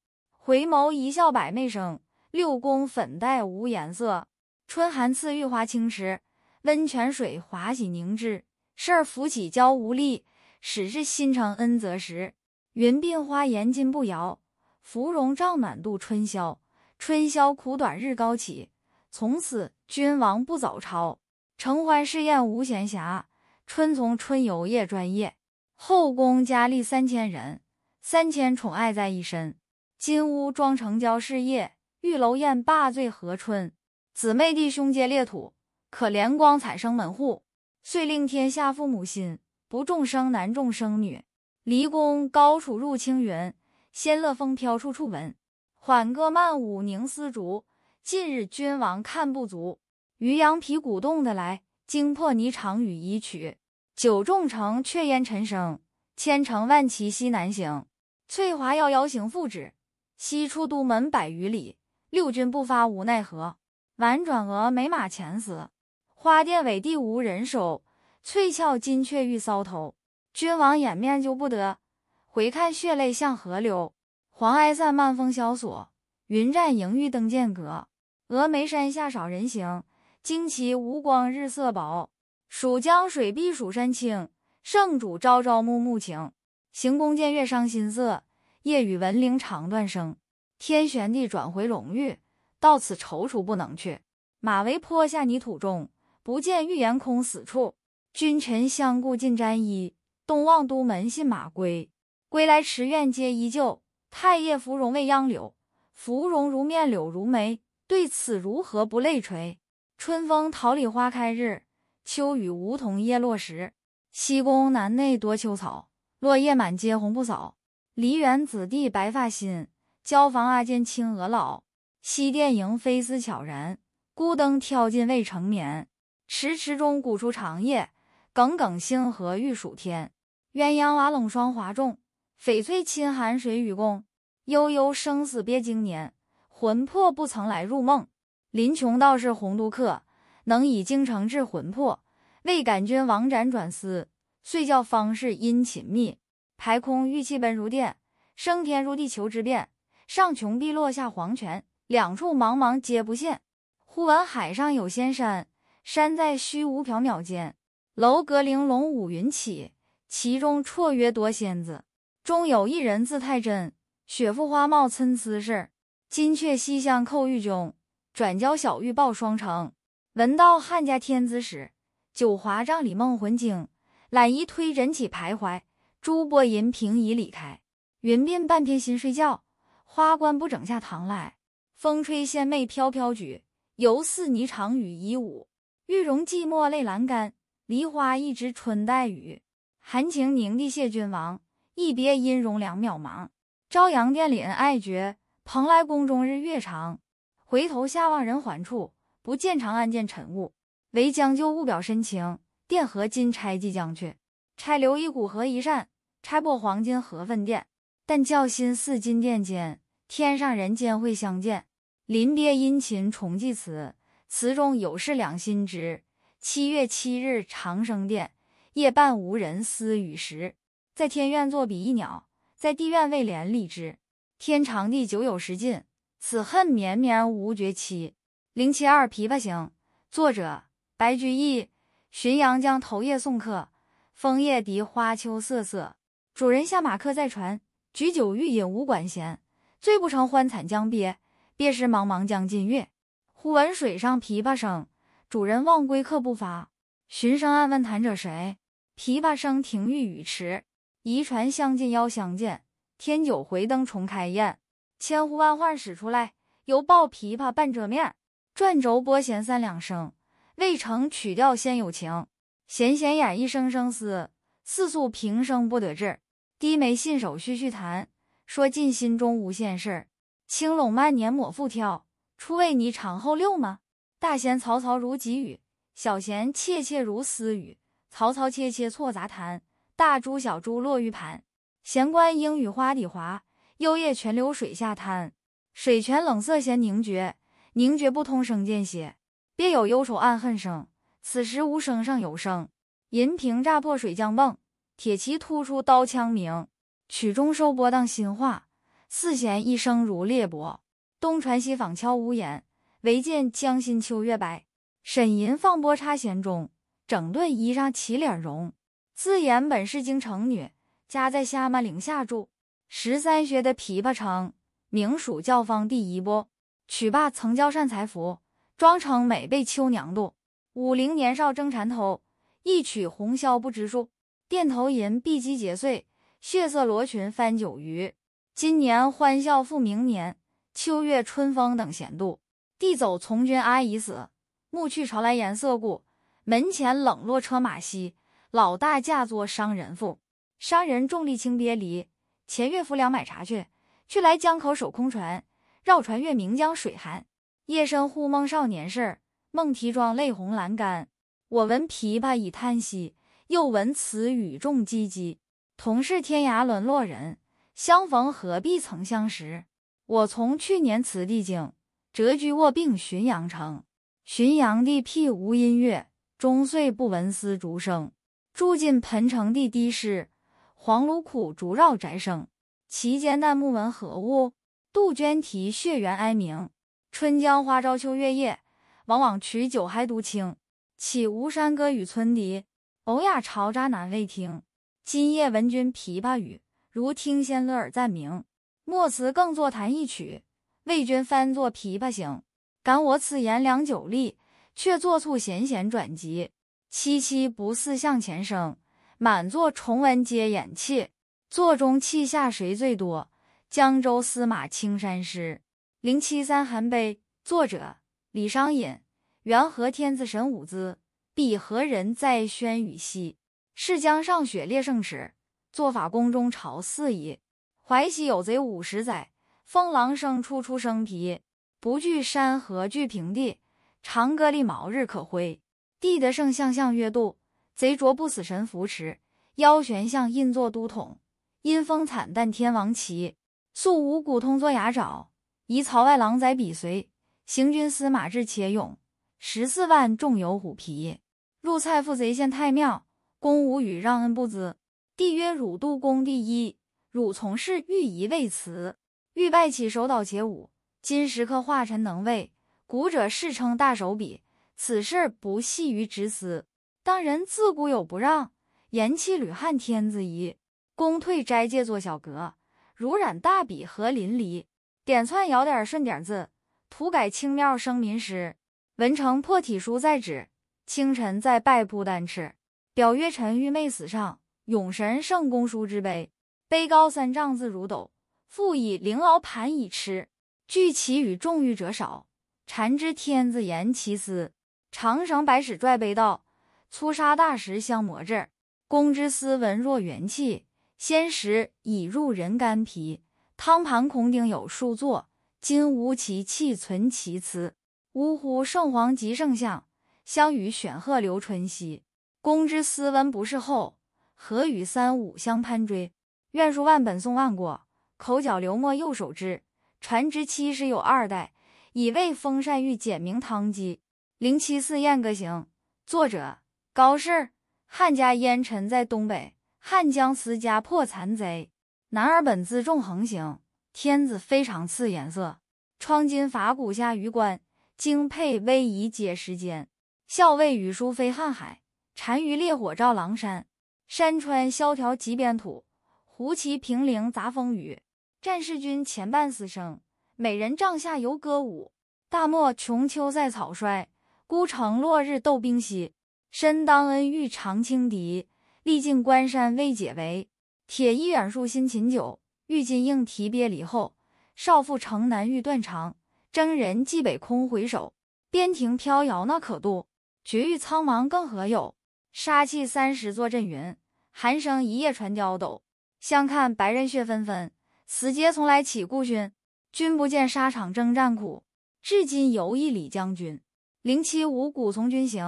回眸一笑百媚生，六宫粉黛无颜色。春寒赐浴华清池，温泉水滑洗凝脂。侍儿扶起娇无力，始是新承恩泽时。云鬓花颜金步摇，芙蓉帐暖度春宵。春宵苦短日高起，从此君王不早朝。承欢侍宴无闲暇，春从春游夜专夜。后宫佳丽三千人，三千宠爱在一身。金屋妆成娇侍夜，玉楼宴罢醉和春。姊妹弟兄皆列土，可怜光彩生门户。遂令天下父母心，不重生男重生女。离宫高处入青云，仙乐风飘处处闻。缓歌慢舞凝丝竹，近日君王看不足。渔阳鼙鼓动的来，惊破霓裳羽衣曲。九重城阙烟尘生，千乘万骑西南行。翠华摇摇行复止。西出都门百余里，六军不发无奈何。婉转蛾眉马前死，花钿委地无人收。翠翘金雀玉搔头，君王掩面救不得。回看血泪向河流。黄埃散漫风萧索，云栈萦玉登剑阁。峨眉山下少人行，旌旗无光日色薄。蜀江水碧蜀山青，圣主朝朝暮暮情。行宫见月伤心色。夜雨闻铃肠断声，天旋地转回龙驭，到此踌躇不能去。马嵬坡下泥土中，不见玉颜空死处。君臣相顾尽沾衣，东望都门信马归。归来池苑皆依旧，太液芙蓉未央柳。芙蓉如面柳如眉，对此如何不泪垂？春风桃李花开日，秋雨梧桐叶落时。西宫南内多秋草，落叶满阶红不扫。梨园子弟白发新，椒房阿监青娥老。西殿迎飞丝悄然，孤灯挑尽未成眠。迟迟钟鼓初长夜，耿耿星河欲曙天。鸳鸯瓦冷霜华重，翡翠衾寒谁与共？悠悠生死别经年，魂魄不曾来入梦。林琼道士红都客，能以京城至魂魄。未感君王辗转思，遂教方士殷勤觅。排空玉气奔如电，升天入地求之遍。上穷碧落下黄泉，两处茫茫皆不见。忽闻海上有仙山，山在虚无缥缈间。楼阁玲珑五云起，其中绰约多仙子。中有一人字太真，雪肤花貌参差是。金阙西厢叩玉钟，转交小玉报双成。闻道汉家天子使，九华帐里梦魂惊。揽衣推枕起徘徊。朱波银平已离开，云鬓半偏新睡觉，花冠不整下堂来。风吹仙袂飘飘举，犹似霓裳羽衣舞。玉容寂寞泪阑干，梨花一枝春带雨。含情凝睇谢君王，一别音容两渺茫。朝阳殿里恩爱绝，蓬莱宫中日月长。回头下望人寰处，不见长安见尘雾。唯将旧物表深情，钿合金钗寄将去，钗留一股合一扇。拆破黄金合分殿，但教心似金殿间，天上人间会相见。临别殷勤重寄词，词中有事两心知。七月七日长生殿，夜半无人私语时，在天愿作比翼鸟，在地愿为连理枝。天长地久有时尽，此恨绵绵无绝期。零七二《琵琶行》作者白居易。浔阳江头夜送客，枫叶荻花秋瑟瑟。主人下马客在船，举酒欲饮无管弦。醉不成欢惨将别，别时茫茫江浸月。忽闻水上琵琶声，主人忘归客不发。寻声暗问弹者谁？琵琶声停欲语迟。移船相近邀相见，添酒回灯重开宴。千呼万唤始出来，犹抱琵琶半遮面。转轴拨弦三两声，未成曲调先有情。弦弦掩抑声声思。四诉平生不得志，低眉信手续续弹，说尽心中无限事。清拢万年抹复挑，初为霓裳后六么。大弦嘈嘈如急雨，小弦切切如私语。嘈嘈切切错杂弹，大珠小珠落玉盘。闲观莺语花底滑，幽咽泉流水下滩。水泉冷涩弦凝绝，凝绝不通声渐歇。别有幽愁暗恨生，此时无声胜有声。银瓶乍破水浆迸，铁骑突出刀枪鸣。曲终收拨当心画，四弦一声如裂帛。东船西舫悄无言，唯见江心秋月白。沈吟放拨插弦中，整顿衣裳起敛容。自言本是京城女，家在虾蟆陵下住。十三学的琵琶成，名属教坊第一部。曲罢曾教善才服，妆成每被秋娘妒。五陵年少争缠头。一曲红绡不知数，钿头银篦击节碎，血色罗裙翻酒鱼。今年欢笑复明年，秋月春风等闲度。地走从军阿姨死，暮去朝来颜色故。门前冷落车马稀，老大嫁作商人妇。商人重利轻别离，前月浮梁买茶去，去来江口守空船。绕船月明江水寒，夜深忽梦少年事，梦啼妆泪红阑干。我闻琵琶已叹息，又闻此语重唧唧。同是天涯沦落人，相逢何必曾相识。我从去年辞帝京，谪居卧病浔阳城。浔阳地僻无音乐，终岁不闻丝竹声。住近湓城地低湿，黄芦苦竹绕宅生。其间旦暮闻何物？杜鹃啼血猿哀鸣。春江花朝秋月夜，往往取酒还独倾。岂无山歌与村笛，呕哑嘲哳难为听。今夜闻君琵琶语，如听仙乐耳暂明。莫辞更坐弹一曲，为君翻作琵琶行。感我此言良久立，却坐促弦弦转急。凄凄不似向前声，满座重闻皆掩泣。座中泣下谁最多？江州司马青衫湿。零七三寒碑，作者李商隐。元和天子神武姿，彼何人在宣、禹兮？是将上雪列圣时，作法宫中朝四夷。淮西有贼五十载，凤狼生处出生皮。不惧山河惧平地，长歌利矛日可挥。帝得圣相相岳度，贼着不死神扶持。腰悬相印作都统，阴风惨淡天王旗。素五谷通作牙爪，移曹外郎崽比随。行军司马智且勇。十四万重有虎皮，入蔡父贼县太庙，公无语让恩不知。帝曰：“汝度公第一，汝从事欲疑未辞，欲拜起手倒且舞。今时刻化臣能为，古者世称大手笔。此事不系于直思，当人自古有不让，言弃吕汉天子矣。公退斋戒作小阁，汝染大笔何淋漓？点窜咬点顺点字，涂改清妙生民诗。”文成破体书在纸，清晨在拜铺丹池。表曰：“臣欲昧死上，永神圣公书之碑，碑高三丈，字如斗。复以灵牢盘以吃。聚其与众欲者少，禅知天子言其思。长绳百尺拽碑道，粗沙大石相磨之。公之思文若元气，先时已入人肝脾。汤盘孔鼎有数座，今无其气存其辞。”呜呼！圣皇即圣相，相与选鹤留春熙。公之斯文不是后，何与三五相攀追？愿书万本送万国，口角流墨右手之。传之七十有二代，以慰风善欲简明汤基。零七四燕歌行》作者高适。汉家烟尘在东北，汉将辞家破残贼。男儿本自重横行，天子非常赐颜色。窗金法鼓下榆关。精沛逶迤皆石间，校尉羽书飞瀚海，单于烈火照狼山。山川萧条极边土，胡骑凭陵杂风雨。战士军前半死生，美人帐下游歌舞。大漠穷秋塞草衰，孤城落日斗兵稀。身当恩遇常轻敌，历尽关山未解围。铁衣远戍辛勤久，玉筋应啼别离后。少妇城南欲断肠。征人蓟北空回首，边庭飘摇那可度。绝域苍茫更何有？杀气三十作阵云，寒声一夜传刁斗。相看白刃血纷纷，死节从来岂顾勋？君不见沙场征战苦，至今犹忆李将军。《零七五古从军行》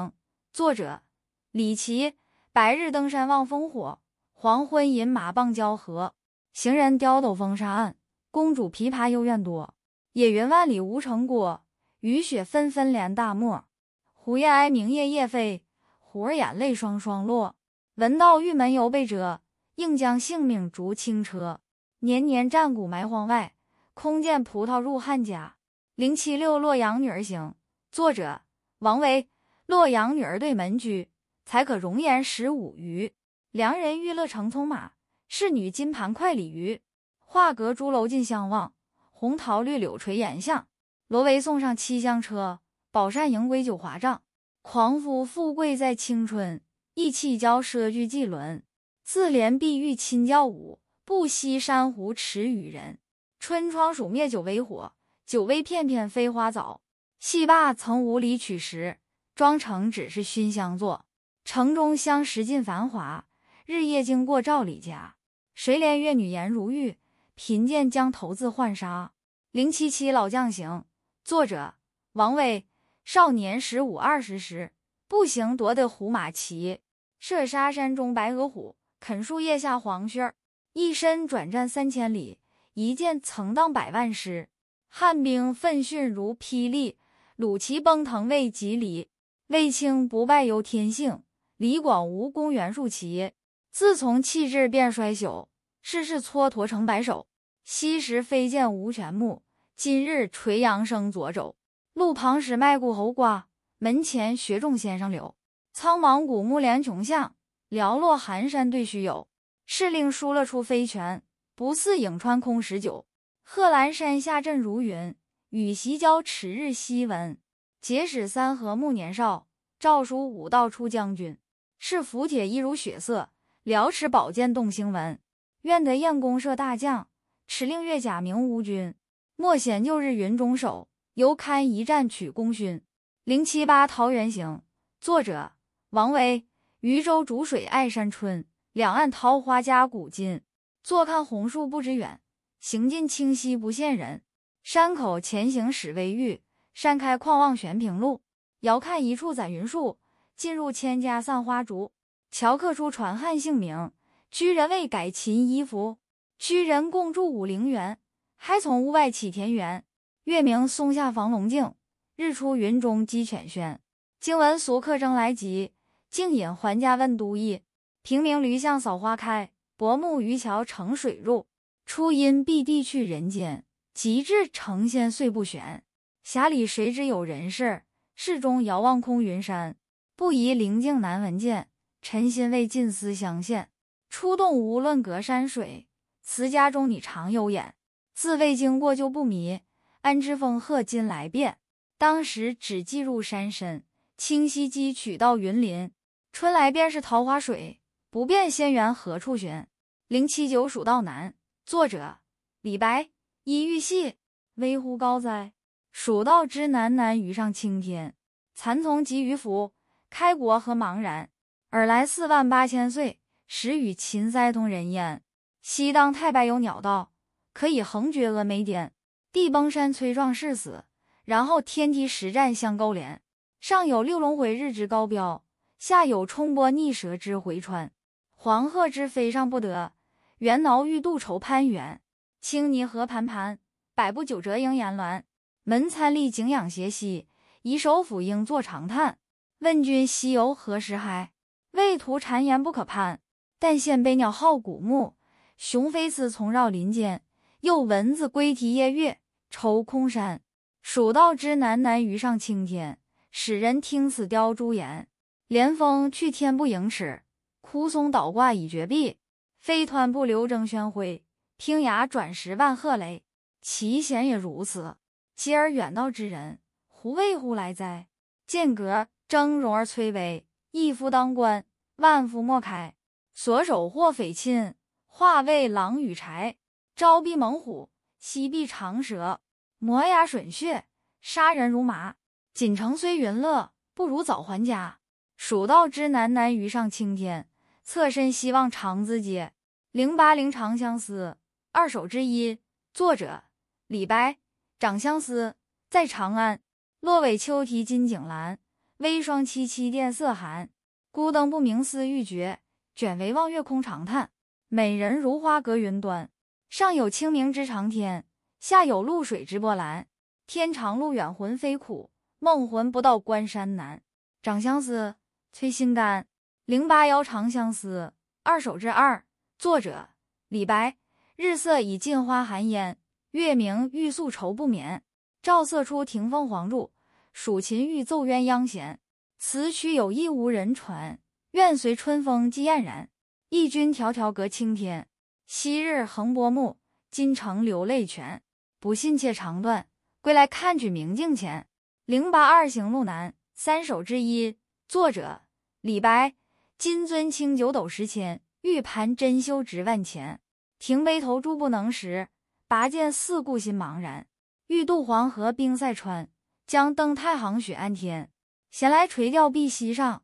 作者：李琦。白日登山望烽火，黄昏饮马傍交河。行人刁斗风沙暗，公主琵琶幽怨多。野云万里无城郭，雨雪纷纷连大漠。胡雁哀鸣夜夜飞，胡儿眼泪双双落。闻道玉门犹被遮，应将性命逐轻车。年年战鼓埋荒外，空见葡萄入汉家。零七六《洛阳女儿行》作者王维。洛阳女儿对门居，才可容颜十五余。良人玉勒乘葱马，侍女金盘快鲤鱼。画阁朱楼尽相望。红桃绿柳垂檐下，罗帷送上七香车，宝扇迎归九华帐。狂夫富贵在青春，意气骄奢俱忌伦。自怜碧玉亲教舞，不惜珊瑚持与人。春窗暑灭酒微火，酒微片片飞花早。戏罢曾无理取时，妆成只是熏香坐。城中相识尽繁华，日夜经过赵李家。谁怜月女颜如玉？贫贱将头自换纱零七七老将行，作者王维。少年十五二十时，步行夺得胡马骑，射杀山中白额虎。啃树叶下黄须儿。一身转战三千里，一剑曾当百万师。汉兵奋迅如霹雳，鲁骑崩腾未及离。卫青不败由天幸，李广无功元术奇。自从气质便衰朽。世事蹉跎成白首，昔时飞剑无全木。今日垂杨生左肘，路旁时卖骨侯瓜。门前雪中先生柳，苍茫古木连穷巷。寥落寒山对虚有。是令输了出飞泉，不似颍川空十酒。贺兰山下阵如云，与席交驰日夕闻。结使三河暮年少，诏书五道出将军。是符铁一如雪色，辽持宝剑动星文。愿得燕公射大将，持令月甲鸣吴军。莫嫌旧日云中守，犹堪一战取功勋。零七八《桃源行》作者王维。渔舟逐水爱山春，两岸桃花夹古今。坐看红树不知远，行尽清溪不见人。山口潜行始为玉，山开旷望悬平路。遥看一处攒云树，进入千家散花竹。樵客出传汉姓名。居人未改秦衣服，居人共筑武陵源。还从屋外起田园，月明松下房龙镜，日出云中鸡犬喧。经闻俗客争来集，静引还家问都邑。平明驴巷扫花开，薄暮渔樵乘水入。初因避地去人间，极致成仙遂不悬。匣里谁知有人事，世中遥望空云山。不疑灵境难闻见，尘心未尽思相现。出洞无论隔山水，辞家中你常有眼，自未经过就不迷，安知风鹤今来变？当时只记入山深，清溪积取到云林。春来便是桃花水，不辨仙源何处寻。零七九《蜀道难》，作者李白。一玉戏，微乎高哉！蜀道之难，难于上青天。蚕丛及鱼凫，开国何茫然？尔来四万八千岁。时与秦塞通人烟，西当太白有鸟道，可以横绝峨眉巅。地崩山摧壮士死，然后天梯石栈相勾连。上有六龙回日之高标，下有冲波逆折之回川。黄鹤之飞尚不得，猿猱欲度愁攀援。青泥何盘盘，百步九折萦岩峦。扪参历井仰胁息，以手抚膺坐长叹。问君西游何时还？畏途谗言不可攀。但羡悲鸟号古木，雄飞雌从绕林间。又闻子规啼夜月，愁空山。蜀道之难，难于上青天，使人听此凋朱颜。连峰去天不盈尺，枯松倒挂倚绝壁。飞湍瀑流争喧虺，砯崖转石万壑雷。其险也如此，嗟尔远道之人，胡为乎来哉？剑阁峥嵘而崔嵬，一夫当关，万夫莫开。所守或匪亲，化为狼与豺。朝避猛虎，夕避长蛇，磨牙吮血，杀人如麻。锦城虽云乐，不如早还家。蜀道之难，难于上青天。侧身西望长咨嗟。零八零长相思，二首之一，作者李白。长相思，在长安。落尾秋啼金井阑，微霜凄凄簟色寒。孤灯不明思欲绝。卷为望月空长叹，美人如花隔云端。上有清明之长天，下有露水之波澜。天长路远魂飞苦，梦魂不到关山难。长相思，催心肝。零八幺，长相思，二首之二，作者李白。日色已尽花含烟，月明欲宿愁不眠。照色出庭凤黄柱，蜀琴欲奏鸳鸯弦。此曲有意无人传。愿随春风寄燕然，忆君迢迢隔青天。昔日横波目，今成流泪泉。不信妾长断，归来看取明镜前。零八二行路难三首之一，作者李白。金樽清酒斗十千，玉盘珍羞直万钱。停杯投箸不能食，拔剑四顾心茫然。欲渡黄河冰塞川，将登太行雪暗天。闲来垂钓碧溪上。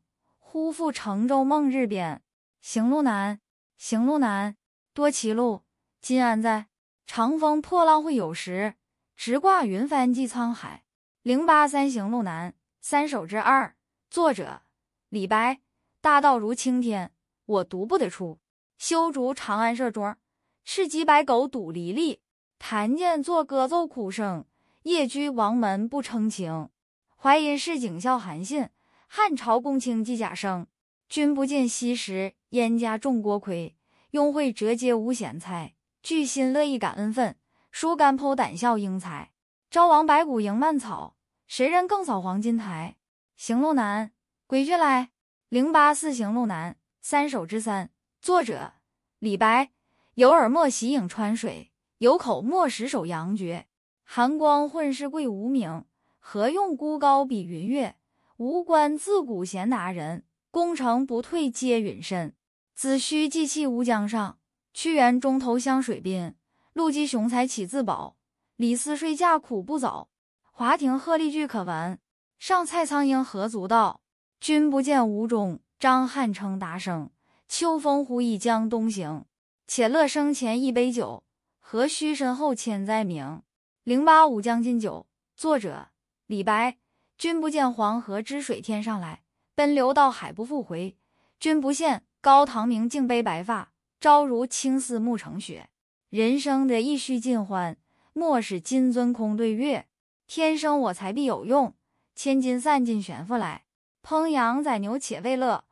忽复乘舟梦日边。行路难！行路难！多歧路，今安在？长风破浪会有时，直挂云帆济沧海。零八三行路难三首之二，作者李白。大道如青天，我独不得出。修竹长安社庄，赤鸡白狗赌离离。弹剑作歌奏苦声，夜居王门不称情。淮阴市井笑韩信。汉朝公卿即甲生，君不见昔时燕家种锅盔，拥会折皆无闲财。聚心乐意感恩分，疏肝剖胆笑英才。昭王白骨迎蔓草，谁人更扫黄金台？行路难，归去来。零八四行路难三首之三，作者李白。有耳莫洗颍川水，有口莫食手阳绝。寒光混世贵无名，何用孤高比云月？吾官自古贤达人，功成不退皆允身。子虚祭器吴江上，屈原中投湘水滨。陆机雄才岂自保？李斯睡驾苦不早。华亭鹤唳俱可闻？上蔡苍鹰何足道？君不见吴中张翰称达生，秋风忽已江东行。且乐生前一杯酒，何须身后千载名？零八五将进酒，作者李白。君不见黄河之水天上来，奔流到海不复回。君不见高堂明镜悲白发，朝如青丝暮成雪。人生得意须尽欢，莫使金樽空对月。天生我材必有用，千金散尽还复来。烹羊宰牛且为乐，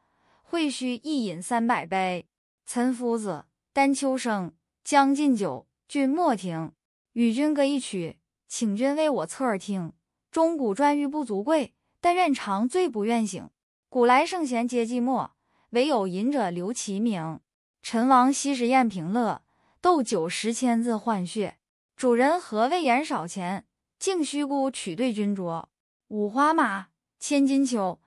会须一饮三百杯。岑夫子，丹丘生，将进酒，君莫停。与君歌一曲，请君为我侧耳听。钟鼓馔玉不足贵，但愿长醉不愿醒。古来圣贤皆寂寞，惟有饮者留其名。陈王昔时宴平乐，斗酒十千恣欢谑。主人何为言少钱，径须沽取对君酌。五花马，千金裘，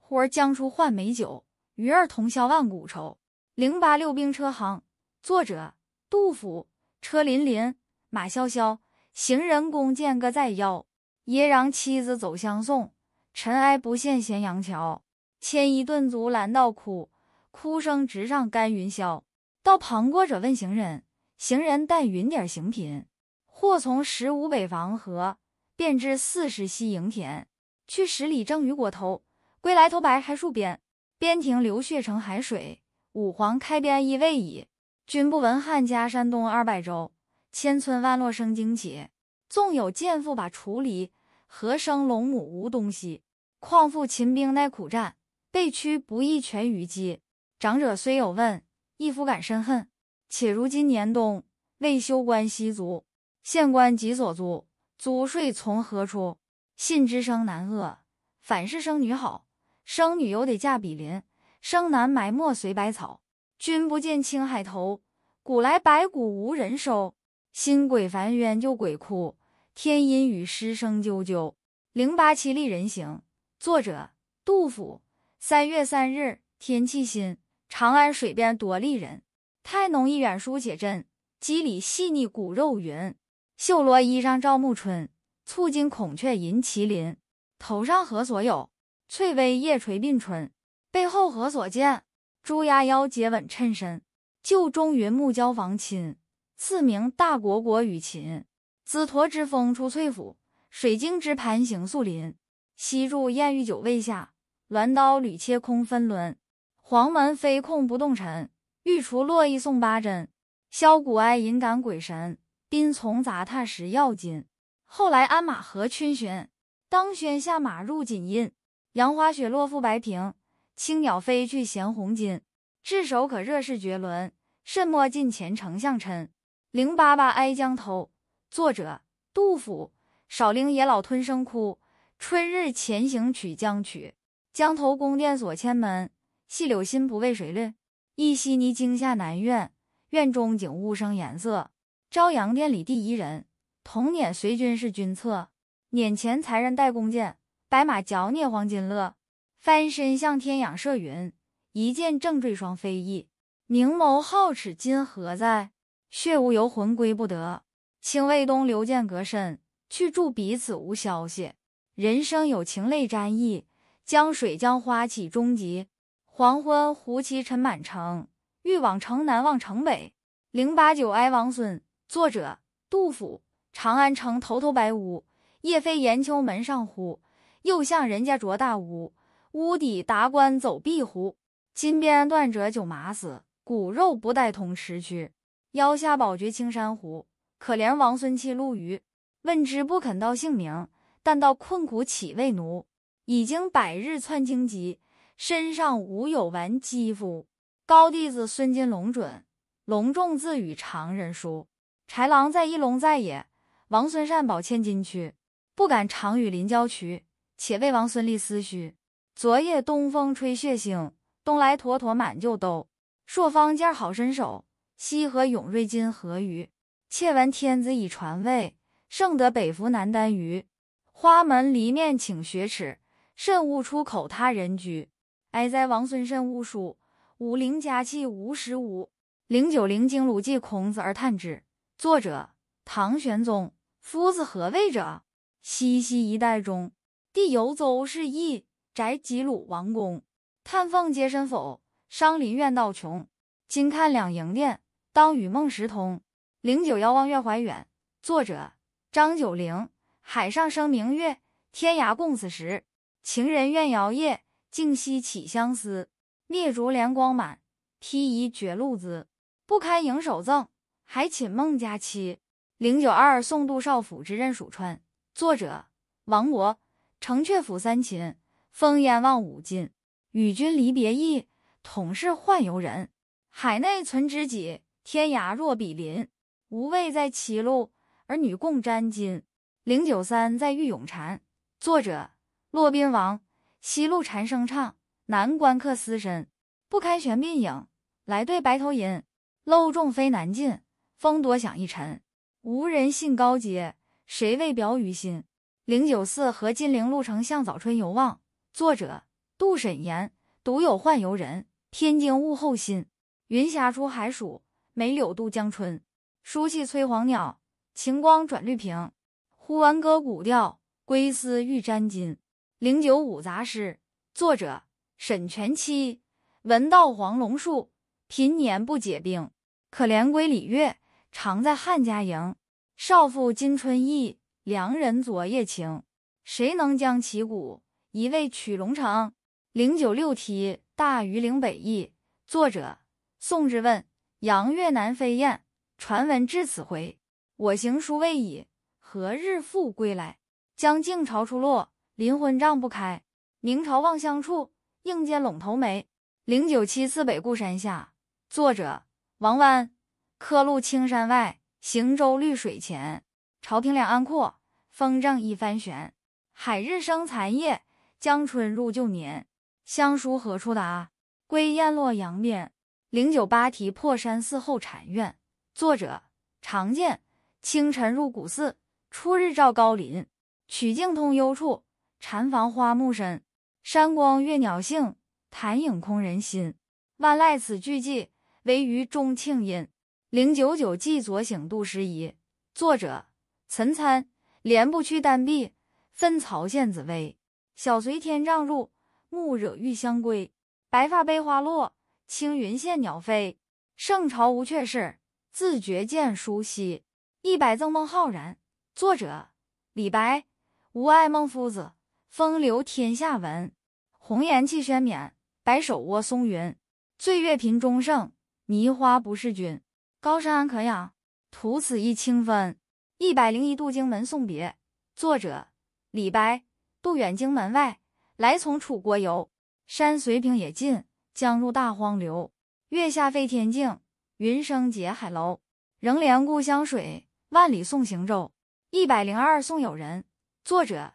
呼儿将出换美酒，与尔同销万古愁。《零八六兵车行》作者杜甫。车辚辚，马萧萧，行人弓箭各在腰。爷让妻子走相送，尘埃不羡咸阳桥。牵衣顿足拦道哭，哭声直上干云霄。道旁过者问行人，行人但云点行频。或从十五北防河，便至四十西营田。去十里正于国头，归来头白还戍边。边庭流血成海水，五皇开边亦未已。君不闻汉家山东二百州，千村万落生荆棘。纵有剑妇把锄犁。何生龙母无东西？况复秦兵耐苦战，被屈不易全于机。长者虽有问，亦夫感深恨？且如今年冬，未休关西卒，县官及所租，租税从何出？信之生男恶，反是生女好。生女犹得嫁比邻，生男埋没随百草。君不见青海头，古来白骨无人收。新鬼烦冤就鬼哭。天阴与师声啾啾。零八七丽人行，作者杜甫。三月三日天气新，长安水边多丽人。太浓一远疏且真，肌理细腻骨肉匀。绣罗衣上照暮春，蹙金孔雀银麒麟。头上何所有？翠微叶垂鬓春。背后何所见？珠丫腰结稳衬身。旧中云木交房亲，赐名大国国与秦。紫陀之峰出翠府，水晶之盘行素林。西柱艳玉九未下，鸾刀屡切空分轮。黄门飞控不动尘，御厨落意送八珍。萧鼓哀吟感鬼神，宾从杂沓时药金。后来鞍马何春寻，当轩下马入锦茵。杨花雪落覆白苹，青鸟飞去衔红巾。炙手可热世绝伦，甚莫近前丞相嗔。零八八哀江头。作者杜甫。少陵野老吞声哭。春日前行取江曲，江头宫殿锁千门。细柳新不为谁绿？一溪泥惊下南苑。苑中景物生颜色。朝阳殿里第一人，童年随君是君侧。辇前才人带弓箭，白马嚼啮黄金乐。翻身向天仰射云，一箭正坠双飞翼。明眸皓齿今何在？血无游魂归不得。清卫东流渐隔身去，住彼此无消息。人生有情泪沾衣，江水江花岂终极？黄昏胡骑尘满城，欲往城南望城北。零八九哀王孙，作者杜甫。长安城头头白屋，夜飞檐秋门上呼。又向人家着大屋，屋底达官走壁乌。金鞭断折酒马死，骨肉不带同池去。腰下宝爵青珊瑚。可怜王孙弃露鱼，问之不肯道姓名，但道困苦岂为奴。已经百日窜荆棘，身上无有完肌肤。高弟子孙金龙准，隆重自与常人殊。豺狼在，一龙在野。王孙善保千金躯，不敢常与邻交渠。且为王孙立思绪。昨夜东风吹血腥，东来妥妥满旧兜。朔方见儿好身手，西河永瑞金何鱼。窃闻天子以传位，圣德北服南丹隅。花门离面请学耻，慎勿出口他人居。哀哉王孙慎勿疏。武陵家气无时无，零九零经鲁祭孔子而叹之。作者唐玄宗。夫子何谓者？西溪一代中，地由邹氏邑，宅及鲁王宫。叹凤皆身否，伤林怨道穷。今看两楹殿，当与孟时同。零九幺望月怀远，作者张九龄。海上生明月，天涯共此时。情人怨遥夜，竟夕起相思。灭烛怜光满，披衣觉露滋。不堪盈手赠，还寝梦佳期。零九二送杜少府之任蜀川，作者王勃。城阙辅三秦，风烟望五津。与君离别意，同是宦游人。海内存知己，天涯若比邻。无畏在歧路，儿女共沾巾。零九三在玉永禅，作者骆宾王。西路蝉声唱，南关客思深。不堪玄鬓影，来对白头吟。露重飞难尽，风多响易沉。无人信高洁，谁为表于心？零九四和金陵路城向早春游望，作者杜审言。独有宦游人，天惊物候心。云霞出海曙，梅柳渡江春。书气催黄鸟，晴光转绿屏。忽闻歌古调，归思欲沾巾。零九五杂诗，作者沈佺期。闻道黄龙树，频年不解冰。可怜归里月，长在汉家营。少妇今春意，良人昨夜情。谁能将旗鼓，一味取龙城？零九六题大庾岭北驿，作者宋之问。杨月南飞雁。传闻至此回，我行殊未已。何日复归来？将静潮初落，临昏帐不开。明朝望乡处，应见陇头梅。零九七次北固山下，作者王湾。客路青山外，行舟绿水前。潮平两岸阔，风正一帆悬。海日生残夜，江春入旧年。乡书何处达？归雁洛阳边。零九八题破山寺后禅院。作者常建：清晨入古寺，初日照高林。曲径通幽处，禅房花木深。山光悦鸟性，潭影空人心。万籁此俱寂，唯余钟磬音。零九九季昨醒度诗一。作者岑参：莲步趋丹碧，分曹献紫微。晓随天仗入，暮惹玉香归。白发悲花落，青云羡鸟飞。圣朝无阙事。自觉见书兮。一百赠孟浩然。作者：李白。吾爱孟夫子，风流天下闻。红颜弃轩冕，白首卧松云。醉月频中圣，泥花不是君。高山可仰，徒此一清芬。一百零一渡荆门送别。作者：李白。渡远荆门外，来从楚国游。山随平野尽，江入大荒流。月下飞天镜。云生结海楼，仍怜故乡水，万里送行舟。一百零二送友人，作者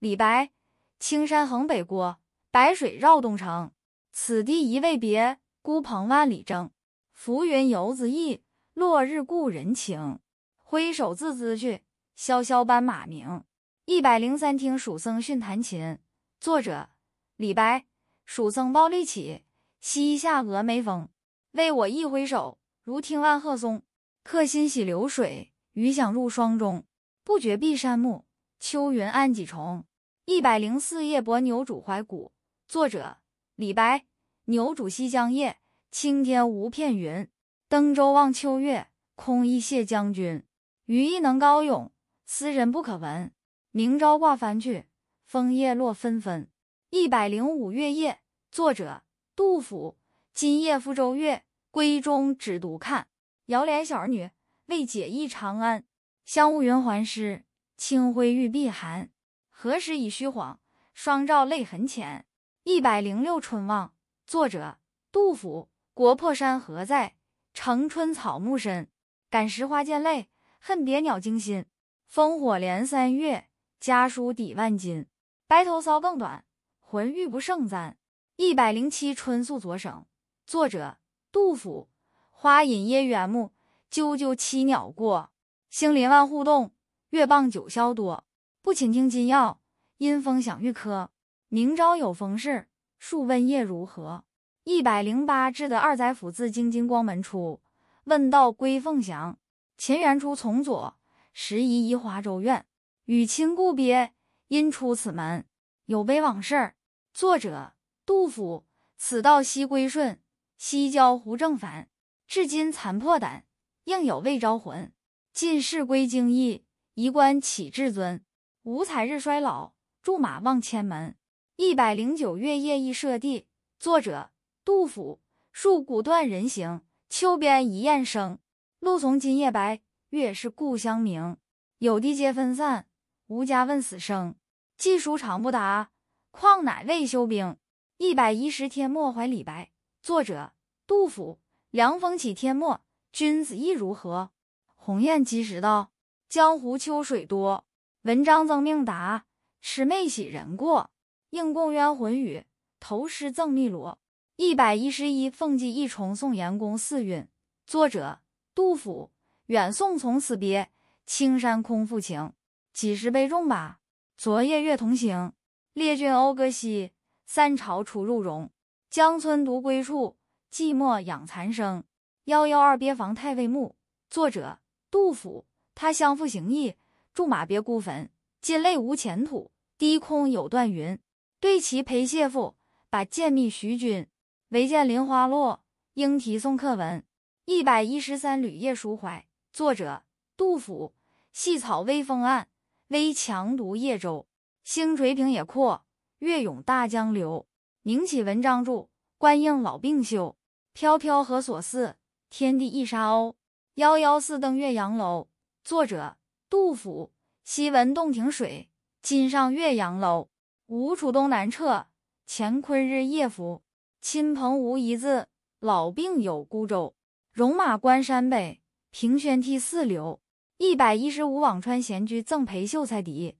李白。青山横北郭，白水绕东城。此地一为别，孤蓬万里征。浮云游子意，落日故人情。挥手自兹去，萧萧班马鸣。一百零三听蜀僧训弹琴，作者李白。蜀僧抱绿起，西下峨眉峰。为我一挥手。如听万壑松，客心洗流水。余响入霜中，不觉碧山暮，秋云暗几重。一百零四夜泊牛渚怀古，作者李白。牛渚西江夜，青天无片云。登舟望秋月，空忆谢将军。余亦能高咏，斯人不可闻。明朝挂帆去，枫叶落纷纷。一百零五月夜，作者杜甫。今夜复周月。闺中只独看，遥怜小儿女，未解忆长安。香雾云环湿，清辉玉臂寒。何时已虚晃，双照泪痕浅。一百零六春望，作者杜甫。国破山河在，城春草木深。感时花溅泪，恨别鸟惊心。烽火连三月，家书抵万金。白头搔更短，浑欲不胜簪。一百零七春宿左省，作者。杜甫，花隐夜垣木，啾啾栖鸟过。星林万户动，月傍九霄多。不请听金药，因风想玉珂。明朝有风事，数问夜如何？一百零八至的二载府自京京光门出，问道归凤翔。秦元初从左拾遗移华州院，与亲故别，因出此门，有悲往事。作者杜甫，此道西归顺。西郊胡正凡，至今残破胆，应有未招魂。进士归京邑，移官岂至尊？五彩日衰老，驻马望千门。一百零九月夜忆舍弟，作者杜甫。树古断人行，秋边一雁声。露从今夜白，月是故乡明。有弟皆分散，无家问死生。寄书长不达，况乃未休兵。一百一十天莫怀李白，作者。杜甫：凉风起天末，君子意如何？鸿雁几时到？江湖秋水多。文章赠命达，魑魅喜人过。应共冤魂语，投诗赠汨罗。一百一十一，奉祭一重送严公四韵。作者：杜甫。远送从此别，青山空复情。几时悲重把？昨夜月同行。列郡讴歌兮，三朝出入荣。江村独归处。寂寞养蚕生，幺幺二别房太尉墓。作者：杜甫。他乡复行义，驻马别孤坟。尽泪无前土，低空有断云。对棋陪谢父，把剑觅徐君。唯见林花落，莺啼宋客闻。一百一十三旅夜书怀。作者：杜甫。细草微风岸，危樯独夜舟。星垂平野阔，月涌大江流。名启文章著，官应老病休。飘飘何所似？天地一沙鸥。《幺幺四登岳阳楼》作者杜甫。昔闻洞庭水，今上岳阳楼。吴楚东南坼，乾坤日夜浮。亲朋无一字，老病有孤舟。戎马关山北，凭轩涕泗流。《一百一十五辋川闲居赠裴秀才迪》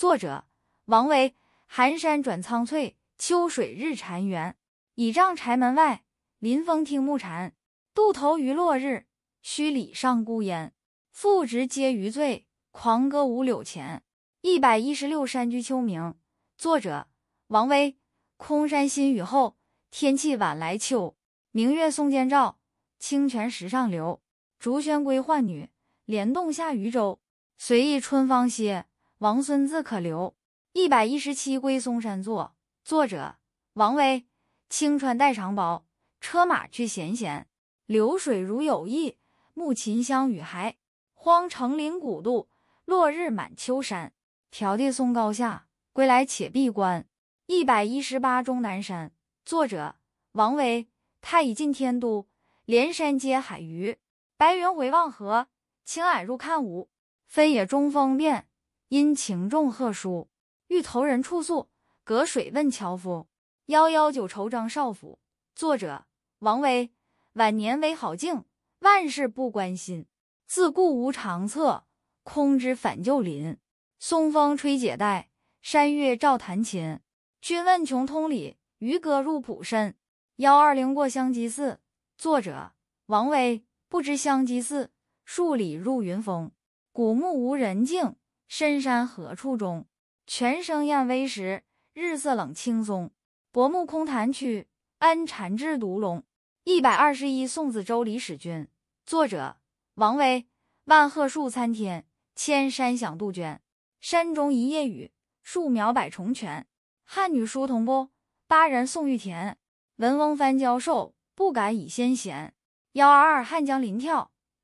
作者王维。寒山转苍翠，秋水日潺湲。倚杖柴门外。临风听暮蝉，渡头余落日，须里上孤烟。复值皆余醉，狂歌五柳前。一百一十六《山居秋暝》作者王维。空山新雨后，天气晚来秋。明月松间照，清泉石上流。竹喧归浣女，莲动下渔舟。随意春芳歇，王孙自可留。一百一十七《归嵩山作》作者王维。青川带长薄。车马去闲闲，流水如有意，暮秦相与还。荒城临古渡，落日满秋山。迢递松高下，归来且闭关。一百一十八，终南山。作者：王维。太乙近天都，连山接海隅。白云回望河，青霭入看无。分野中风变，因情重贺书。欲投人处宿，隔水问樵夫。幺幺九，愁张少府。作者。王维晚年为好静，万事不关心。自顾无长策，空知返旧林。松风吹解带，山月照弹琴。君问穷通里，渔歌入浦深。幺二零过香积寺，作者王维。不知香积寺，数里入云峰。古木无人径，深山何处钟？泉声雁微时，日色冷青松。薄暮空潭曲，安禅至独龙。一百二十一《宋子洲李使君》作者王维。万壑树参天，千山响杜鹃。山中一夜雨，树苗百重泉。汉女书童不？巴人送玉田。文翁翻教授，不敢倚先贤。幺二二《汉江临眺》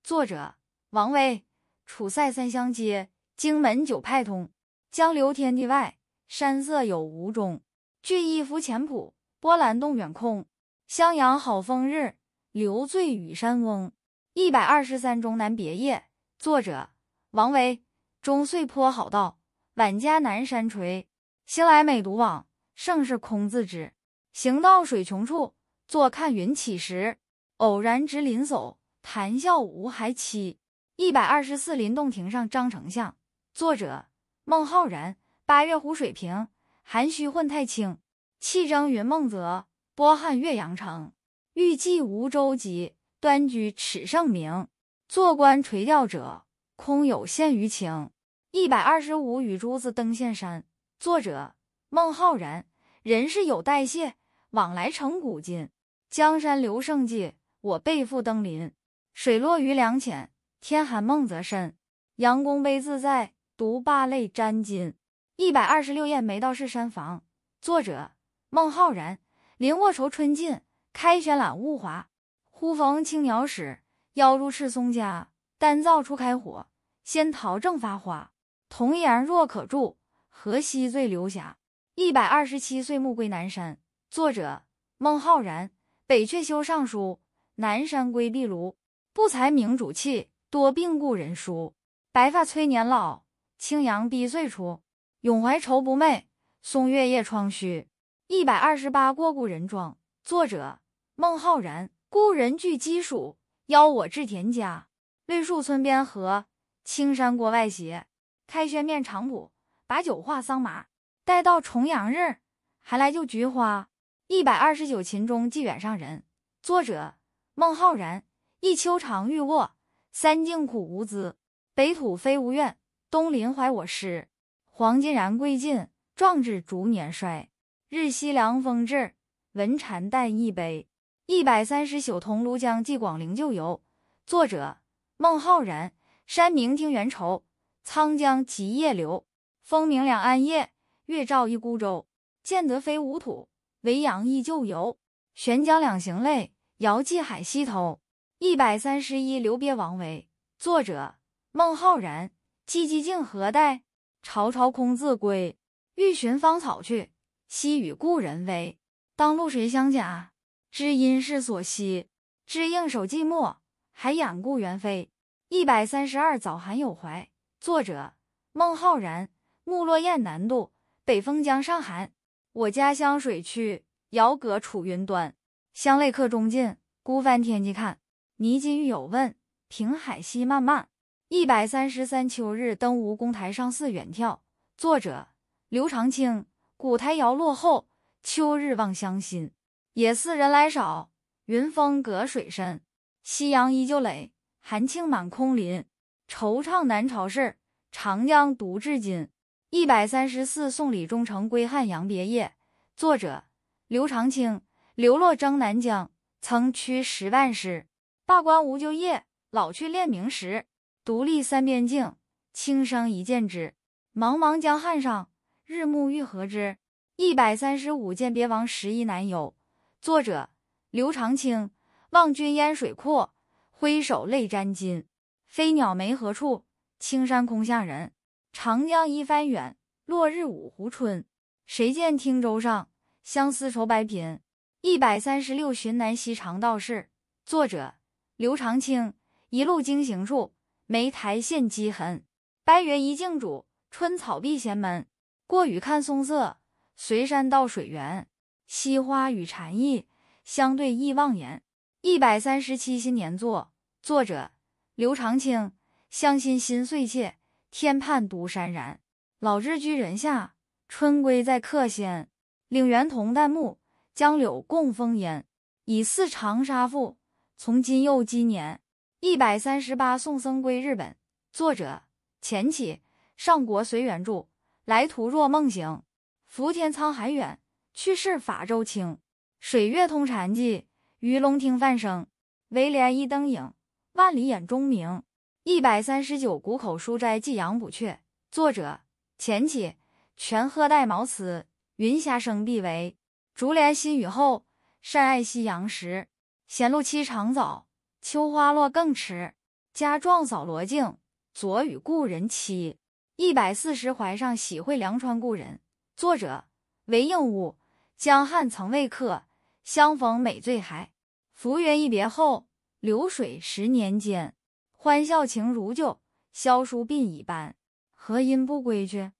作者王维。楚塞三湘接，荆门九派通。江流天地外，山色有无中。郡邑浮浅浦，波澜动远空。襄阳好风日，留醉与山翁。一百二十三，终南别业，作者王维。中岁颇好道，晚家南山陲。兴来每独往，胜事空自知。行到水穷处，坐看云起时。偶然值林叟，谈笑无还期。一百二十四，临洞庭上张丞相，作者孟浩然。八月湖水平，寒虚混太清。气蒸云梦泽。波撼岳阳城，欲济无舟楫，端居耻圣明。坐观垂钓者，空有羡鱼情。一百二十五，与诸子登岘山。作者：孟浩然。人事有代谢，往来成古今。江山留胜迹，我辈负登临。水落鱼梁浅，天寒梦泽深。杨公碑自在，独霸泪沾襟。一百二十六，燕眉道士山房。作者：孟浩然。林卧愁春尽，开轩览物华。忽逢青鸟使，邀入赤松家。丹灶初开火，仙桃正发花。童颜若可住，何惜醉流霞？一百二十七岁，暮归南山。作者：孟浩然。北阙修上书，南山归壁庐。不才明主弃，多病故人书。白发催年老，青阳逼岁除。永怀愁不寐，松月夜窗虚。一百二十八过故人庄，作者孟浩然。故人具鸡黍，邀我至田家。绿树村边合，青山郭外斜。开轩面场圃，把酒话桑麻。待到重阳日，还来就菊花。一百二十九秦中寄远上人，作者孟浩然。一秋长欲卧，三径苦无资。北土非吾愿，东林怀我师。黄金然贵尽，壮志逐年衰。日夕凉风至，闻蝉淡益悲。一百三十九，桐庐江寄广陵旧游。作者：孟浩然。山明听猿愁，沧江急夜流。风鸣两岸叶，月照一孤舟。见得非吾土，为阳忆旧游。悬江两行泪，遥寄海西头。一百三十一，留别王维。作者：孟浩然。寂寂静何待，朝朝空自归。欲寻芳草去。昔与故人飞，当路谁相甲？知音是所惜，知应守寂寞。还掩故园扉。一百三十二，早寒有怀。作者：孟浩然。木落雁南渡，北风江上寒。我家湘水曲，遥隔楚云端。乡泪客中尽，孤帆天际看。泥金欲有问，平海夕漫漫。一百三十三，秋日登吴公台上寺远眺。作者：刘长卿。古台摇落后，秋日望乡心。野寺人来少，云峰隔水深。夕阳依旧垒，寒磬满空林。惆怅南朝事，长江独至今。一百三十四，送李中丞归汉阳别业，作者刘长卿。流落征南疆，曾驱十万师。罢官无就业，老去恋名时。独立三边境，轻生一箭之。茫茫江汉上。日暮欲何之？一百三十五，鉴别王十一南游。作者刘长卿。望君烟水阔，挥手泪沾巾。飞鸟没何处，青山空向人。长江一帆远，落日五湖春。谁见汀洲上，相思愁白贫。一百三十六，寻南溪常道士。作者刘长卿。一路惊行处，莓苔现积痕。白云一径渚，春草碧闲门。过雨看松色，随山到水源。惜花与禅意，相对忆忘言。一百三十七新年作，作者刘长卿。乡心心碎切，天畔独潸然。老日居人下，春归在客先。岭源同旦暮，江柳共风烟。已似长沙傅，从今又几年。一百三十八送僧归日本，作者钱起。上国随缘著。来途若梦行，浮天沧海远，去世法舟轻。水月通禅寂，鱼龙听梵声。微怜一灯影，万里眼中明。一百三十九，谷口书斋寄杨补阙。作者：钱起。全贺代茅茨，云霞生壁为，竹帘新雨后，善爱夕阳时。闲露期长早，秋花落更迟。家壮扫罗径，昨与故人期。一百四十怀上喜会梁川故人，作者韦应物。江汉曾为客，相逢每醉还。浮云一别后，流水十年间。欢笑情如旧，萧疏鬓已斑。何因不归去？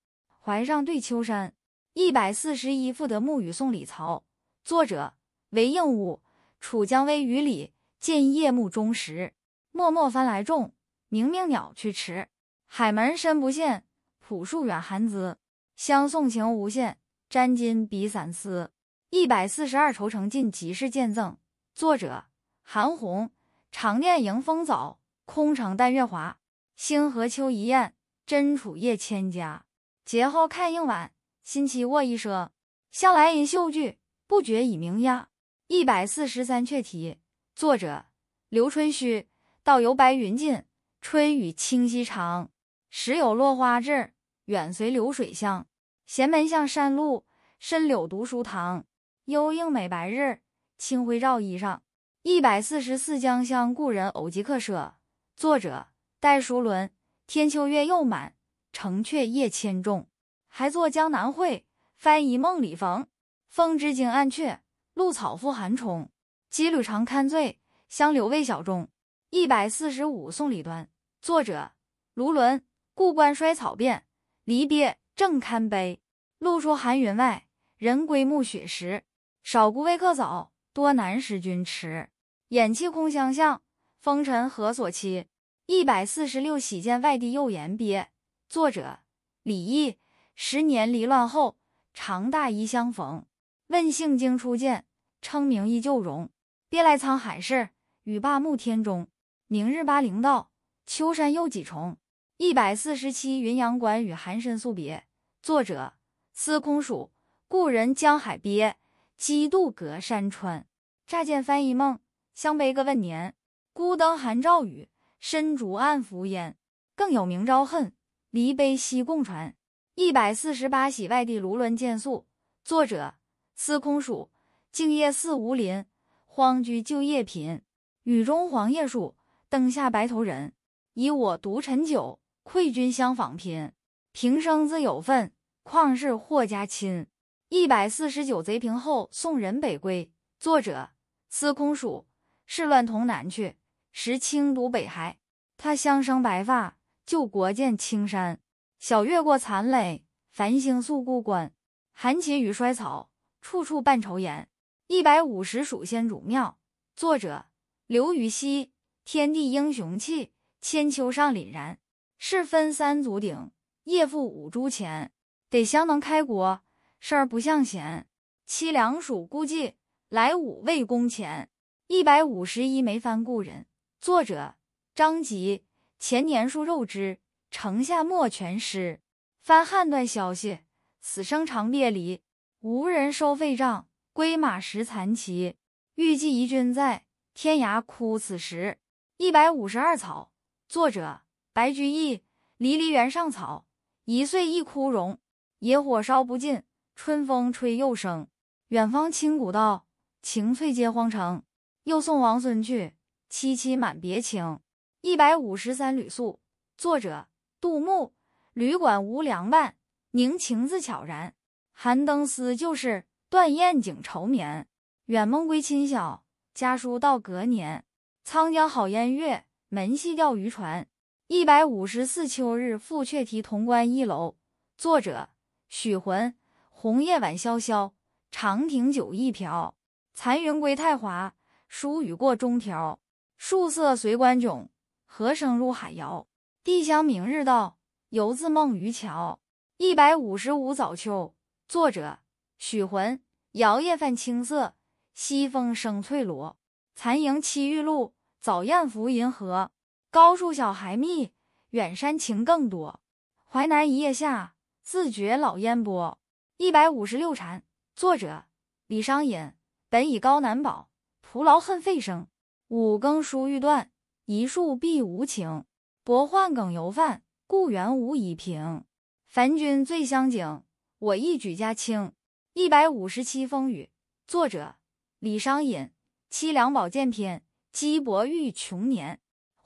怀上对秋山。一百四十一赋得暮雨送李曹，作者韦应物。楚江微雨里，见夜幕中时。漠漠翻来重，冥冥鸟去迟。海门深不见。楚树远含姿，相送情无限。沾巾比散丝。一百四十二愁城尽，即是见赠。作者：韩红。长念迎风早，空城淡月华。星河秋一雁，真楚夜千家。节后看应晚，新期卧一赊。向来吟秀句，不觉已名鸦。一百四十三阙题。作者：刘春虚。道游白云尽，春雨清溪长。时有落花至。远随流水向，闲门向山路，深柳读书堂。幽映美白日，清辉照衣裳。一百四十四江乡故人偶极客舍，作者戴叔伦。天秋月又满，城阙夜千重。还作江南会，翻疑梦里逢。风枝惊暗鹊，露草覆寒虫。羁旅长堪醉，香柳未小中。一百四十五送李端，作者卢纶。故关衰草遍。离别正堪悲，露出寒云外，人归暮雪时。少孤为客早，多难识君迟。眼泣空相向，风尘何所期？一百四十六，喜见外地又言别。作者：李毅。十年离乱后，长大一相逢。问姓经初见，称名依旧容。别来沧海事，与罢暮天钟。明日巴陵道，秋山又几重。一百四十七，云阳馆与寒绅宿别。作者：司空曙。故人江海边，几度隔山川。乍见翻疑梦，相悲各问年。孤灯寒照雨，深竹暗浮烟。更有明朝恨，离悲惜共传。一百四十八，喜外地卢纶见宿。作者：司空曙。静夜思无林，荒居旧业贫。雨中黄叶树，灯下白头人。以我独陈酒。退军相仿拼，平生自有份，况是霍家亲。一百四十九贼平后，送人北归。作者：司空曙。世乱同南去，时清独北还。他乡生白发，旧国见青山。晓月过残垒，繁星宿故关。寒禽与衰草，处处伴愁颜。一百五十蜀先主庙。作者：刘禹锡。天地英雄气，千秋尚凛然。是分三足鼎，业负五铢钱，得相能开国，事儿不向钱。妻凉属估计来五魏公钱。一百五十一，枚翻故人。作者：张籍。前年树肉之，城下莫全尸。翻汉断消息，死生长别离。无人收废帐，归马食残骑。欲寄一军在，天涯哭此时。一百五十二，草。作者。白居易：离离原上草，一岁一枯荣。野火烧不尽，春风吹又生。远芳侵古道，晴翠接荒城。又送王孙去，萋萋满别情。一百五十三旅宿，作者杜牧。旅馆无良伴，凝情自悄然。寒灯思旧事，断雁景愁眠。远梦归侵晓，家书到隔年。沧江好烟月，门系钓鱼船。一百五十四秋日复阙题潼关驿楼，作者许浑。红叶晚萧萧，长亭酒一瓢。残云归太华，疏雨过中条。树色随关迥，河声入海遥。帝乡明日到，犹自梦渔樵。一百五十五早秋，作者许浑。摇曳泛青色，西风生翠萝。残萤栖玉露，早雁拂银河。高树小还密，远山晴更多。淮南一叶下，自觉老烟波。一百五十六禅，作者李商隐。本以高难饱，徒劳恨费声。五更疏欲断，一树碧无情。博宦梗犹犯，故园无以平。凡君最相景，我亦举家清。一百五十七风雨，作者李商隐。凄凉宝剑篇，羁伯欲穷年。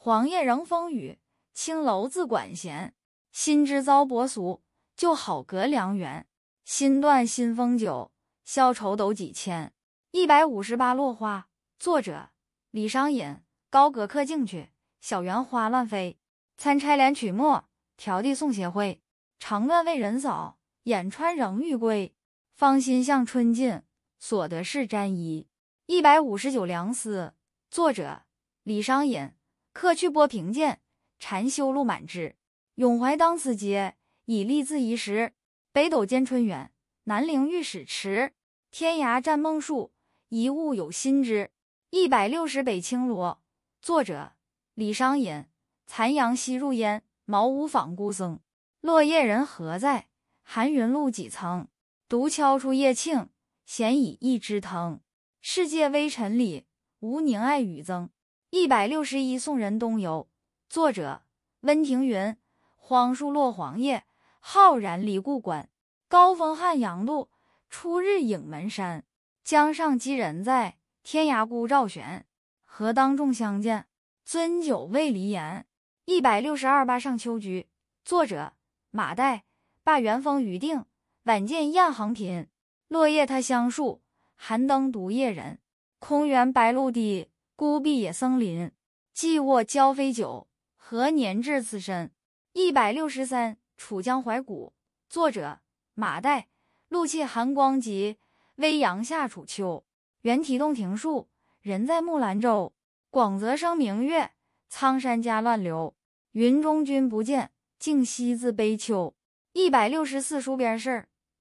黄叶仍风雨，青楼自管弦。心知遭薄俗，就好隔良缘。心断新风酒，消愁斗几千。一百五十八落花，作者李商隐。高阁客竟去，小园花乱飞。参差连曲末，迢递送斜晖。长断为人扫，眼穿仍欲归。芳心向春尽，所得是沾衣。一百五十九梁思，作者李商隐。客去波平见，禅修路满枝。咏怀当此节，以励自遗时。北斗兼春远，南陵御史迟。天涯占梦数，遗物有新知。一百六十北青罗，作者李商隐。残阳西入烟，茅屋访孤僧。落叶人何在？寒云路几层。独敲出夜磬，闲倚一枝藤。世界微尘里，吾宁爱与憎。一百六十一，送人东游，作者温庭筠。荒戍落黄叶，浩然离故关。高峰汉阳路，初日影门山。江上几人在，天涯孤照悬。何当众相见，樽酒未离言。一百六十二，八上秋菊，作者马岱。罢原风雨定，晚见雁行频。落叶他乡树，寒灯独夜人。空园白露滴。孤壁野森林，寂卧交飞久。何年至此身？一百六十三《楚江怀古》作者马岱。露气寒光集，微阳下楚丘。猿啼洞庭树，人在木兰舟。广泽生明月，苍山家乱流。云中君不见，竟夕自悲秋。一百六十四《书边事》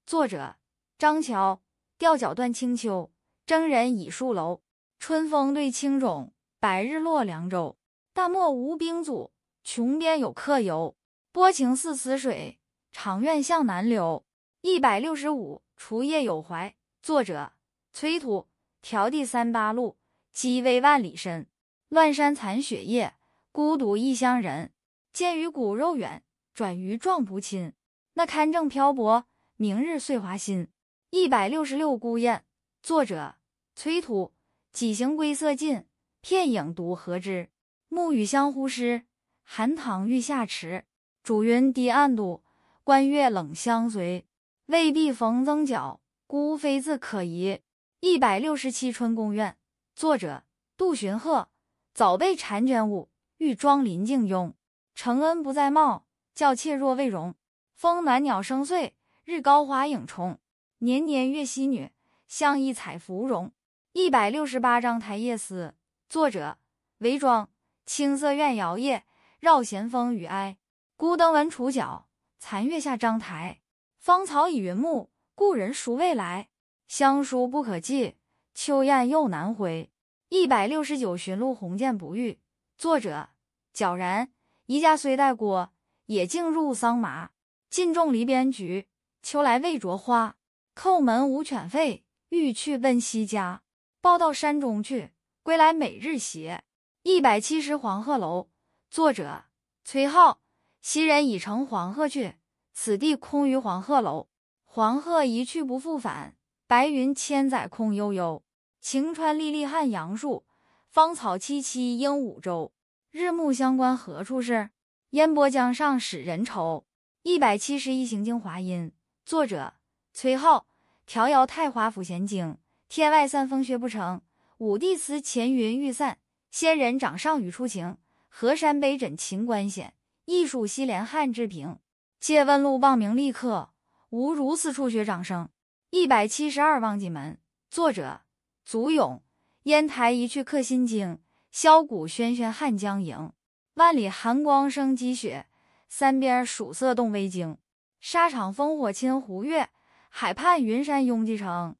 作者张乔。吊脚断清秋，征人倚戍楼。春风对青冢，白日落凉州。大漠无兵阻，穷边有客游。波情似此水，长怨向南流。一百六十五，除夜有怀，作者崔图，迢递三八路，凄微万里深。乱山残雪夜，孤独异乡人。见于骨肉远，转于壮不亲。那堪正漂泊，明日岁华新。一百六十六，孤雁，作者崔图。几行归色尽，片影独何之？暮雨相呼失，寒塘欲下迟。渚云低暗度，关月冷相随。未必逢征角，孤飞自可疑。一百六十七春宫怨，作者杜荀鹤。早被婵娟误，欲妆临镜慵。承恩不再貌，教妾若未容。风暖鸟声碎，日高花影重。年年月夕女，相忆采芙蓉。一百六十八章台夜思，作者韦庄。青色怨摇曳，绕弦风雨哀。孤灯闻楚角，残月下章台。芳草已云暮，故人熟未来。乡书不可寄，秋雁又难回。一百六十九寻路鸿渐不遇，作者皎然。宜家虽带锅，野径入桑麻。尽种篱边菊，秋来未着花。叩门无犬吠，欲去问西家。抱到山中去，归来每日斜。一百七十黄鹤楼，作者崔颢。昔人已乘黄鹤去，此地空余黄鹤楼。黄鹤一去不复返，白云千载空悠悠。晴川历历汉阳树，芳草萋萋鹦鹉洲。日暮乡关何处是？烟波江上使人愁。一百七十一行经华阴，作者崔颢。调遥太华府闲经。天外三峰雪不成，五帝祠前云欲散。仙人掌上雨初晴，河山北枕秦关险。一树西连汉志平。借问路傍明立客，无如此处学掌声。一百七十二望京门，作者祖咏。烟台一去客心惊，箫鼓喧喧汉江营。万里寒光生积雪，三边曙色动危惊。沙场烽火侵胡月，海畔云山拥蓟城。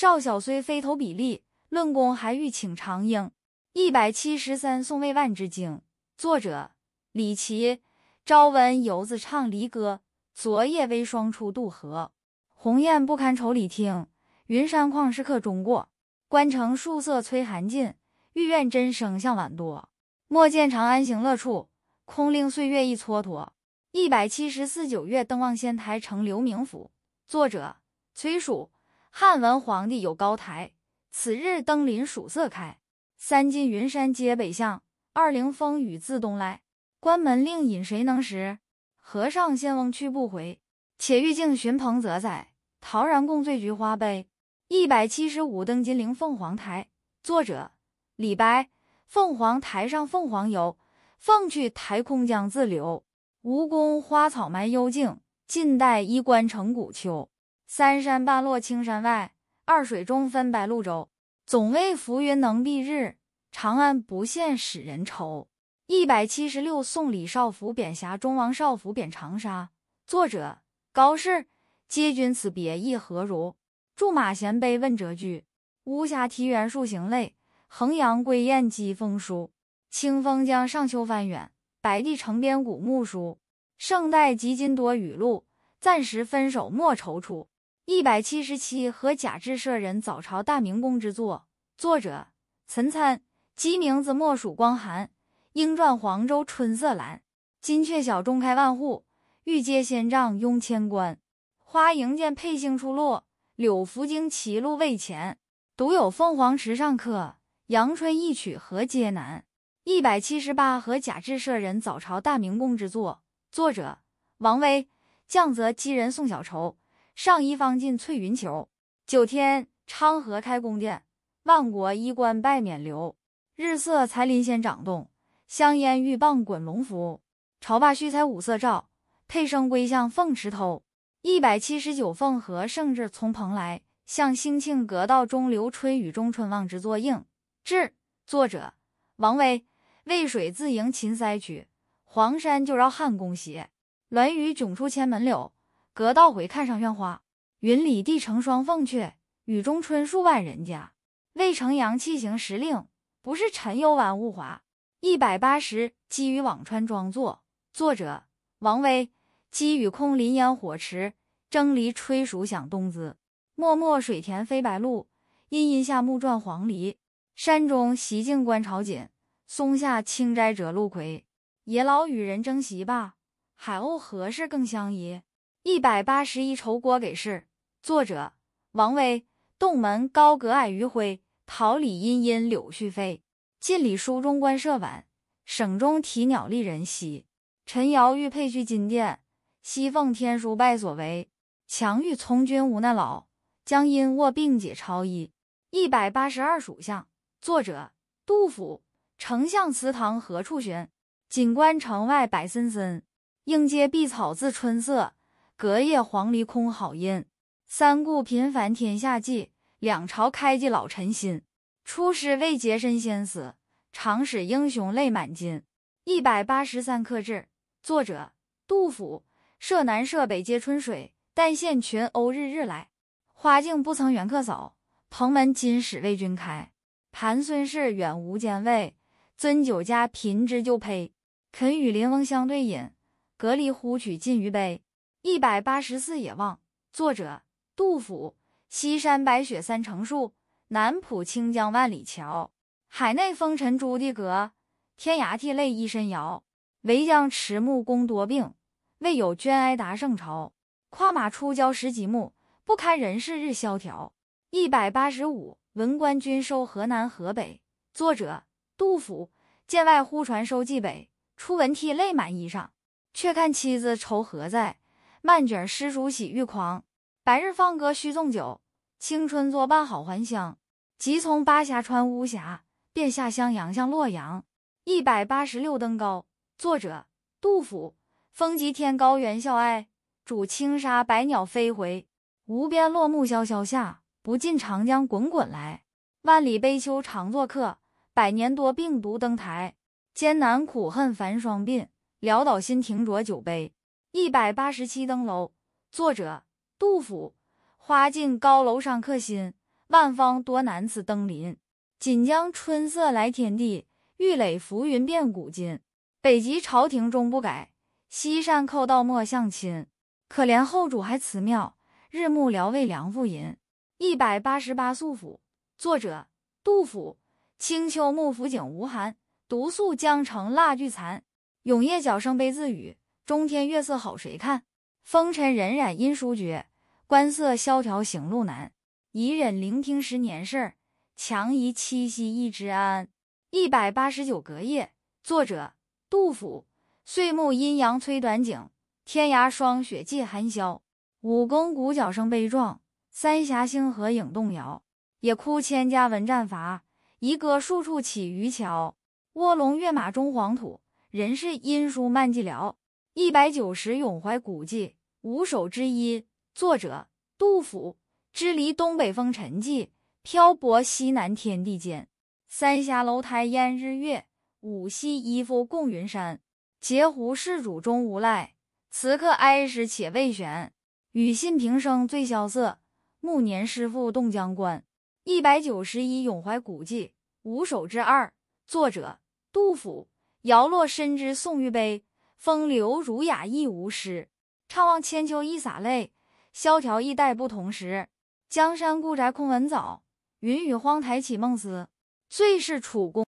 少小虽非投笔吏，论功还欲请长缨。一百七十三，送魏万之京。作者：李琦。朝闻游子唱离歌，昨夜微霜初渡河。鸿雁不堪愁里听，云山旷世客中过。关城树色催寒近，欲怨真声向晚多。莫见长安行乐处，空令岁月一蹉跎。一百七十四，九月登望仙台呈留明府。作者：崔曙。汉文皇帝有高台，此日登临曙色开。三进云山皆北向，二陵风雨自东来。关门令尹谁能识？和尚仙翁去不回。且欲尽寻朋，泽载陶然共醉菊花杯。一百七十五登金陵凤凰台，作者李白。凤凰台上凤凰游，凤去台空江自流。吴宫花草埋幽径，晋代衣冠成古丘。三山半落青山外，二水中分白鹭洲。总为浮云能蔽日，长安不见使人愁。一百七十六，送李少府贬峡中王少府贬长沙。作者高适。皆君此别意何如？驻马衔杯问谪居。巫峡啼猿数行泪，衡阳归雁几封书。青枫江上秋帆远，白帝城边古木疏。圣代即今多雨露，暂时分手莫踌躇。一百七十七和甲至舍人早朝大明宫之作，作者岑参。鸡鸣子莫属光寒，应传黄州春色阑。金雀小中开万户，玉阶仙仗拥千官。花迎见佩星出落，柳拂经骑鹿未前。独有凤凰池上客，阳春一曲何嗟难。一百七十八和甲至舍人早朝大明宫之作，作者王维。将泽鸡人送小愁。上衣方进翠云裘，九天昌河开宫殿，万国衣冠拜冕旒。日色才临仙掌动，香烟玉棒滚龙浮。朝罢须裁五色诏，佩生归向凤池头。一百七十九，凤和圣旨从蓬莱，向兴庆阁道中流春雨中春望之作。应志作者王维。渭水自迎秦塞曲，黄山就绕汉宫斜。銮舆迥出千门柳。隔道回看上院花，云里地成双凤阙；雨中春树万人家。未成阳气行时令，不是晨游晚雾华。一百八十积雨辋川庄作，作者王维。积雨空林烟火迟，蒸梨吹黍响东滋。漠漠水田飞白鹭，阴阴夏木转黄鹂。山中习静观朝锦，松下清斋折露葵。野老与人争席罢，海鸥何事更相宜？一百八十一愁郭给事，作者王维。洞门高阁碍余晖，桃李阴阴柳絮飞。晋礼书中断，舍晚省中啼鸟立人稀。陈瑶玉佩去金殿，西奉天书拜所为。强欲从军无那老，将因卧病解朝衣。一百八十二属相，作者杜甫。丞相祠堂何处寻？锦官城外柏森森。应接碧草自春色。隔叶黄鹂空好音，三顾频繁天下计，两朝开济老臣心。出师未捷身先死，长使英雄泪满襟。一百八十三克制，作者杜甫。舍南舍北皆春水，但见群鸥日日来。花径不曾缘客扫，蓬门今始为君开。盘孙氏远无兼味，樽酒家贫之旧呸。肯与邻翁相对饮，隔离呼取尽余杯。一百八十四野望，作者杜甫。西山白雪三成树，南浦清江万里桥。海内风尘朱棣阁，天涯涕泪一身摇。唯将迟暮功多病，未有捐哀达圣朝。跨马出郊时极目，不堪人事日萧条。一百八十五，闻官军收河南河北，作者杜甫。剑外忽传收蓟北，初闻涕泪满衣裳。却看妻子愁何在？漫卷诗书喜欲狂，白日放歌须纵酒，青春作伴好还乡。即从巴峡穿巫峡，便下襄阳向洛阳。一百八十六登高，作者杜甫。风急天高猿啸哀，渚清沙白鸟飞回。无边落木萧萧下，不尽长江滚滚来。万里悲秋常作客，百年多病独登台。艰难苦恨繁霜鬓，潦倒新停浊酒杯。一百八十七登楼，作者杜甫。花径高楼尚客心，万方多难此登临。锦江春色来天地，玉垒浮云变古今。北极朝廷终不改，西山寇盗莫相侵。可怜后主还祠庙，日暮聊为梁父吟。一百八十八宿府，作者杜甫。清秋暮府景无寒，独宿江城蜡炬残。永夜角声悲自语。中天月色好，谁看？风尘荏苒，阴书绝。官色萧条，行路难。已忍聆听十年事，强移栖息一枝安。一百八十九，隔夜。作者：杜甫。岁暮阴阳催短景，天涯霜雪霁寒宵。五功鼓角声悲壮，三峡星河影动摇。野哭千家闻战伐，遗歌数处起渔樵。卧龙跃马终黄土，人事音书漫寂寥。一百九十《咏怀古迹五首之一》，作者杜甫。支离东北风尘际，飘泊西南天地间。三峡楼台烟日月，五溪衣服共云山。截胡事主终无赖，词客哀时且未悬。与信平生最萧瑟，暮年诗赋动江关。一百九十一《咏怀古迹五首之二》，作者杜甫。摇落深知宋玉悲。风流儒雅亦无诗，怅望千秋一洒泪。萧条异代不同时，江山故宅空闻藻。云雨荒台起梦思，最是楚宫。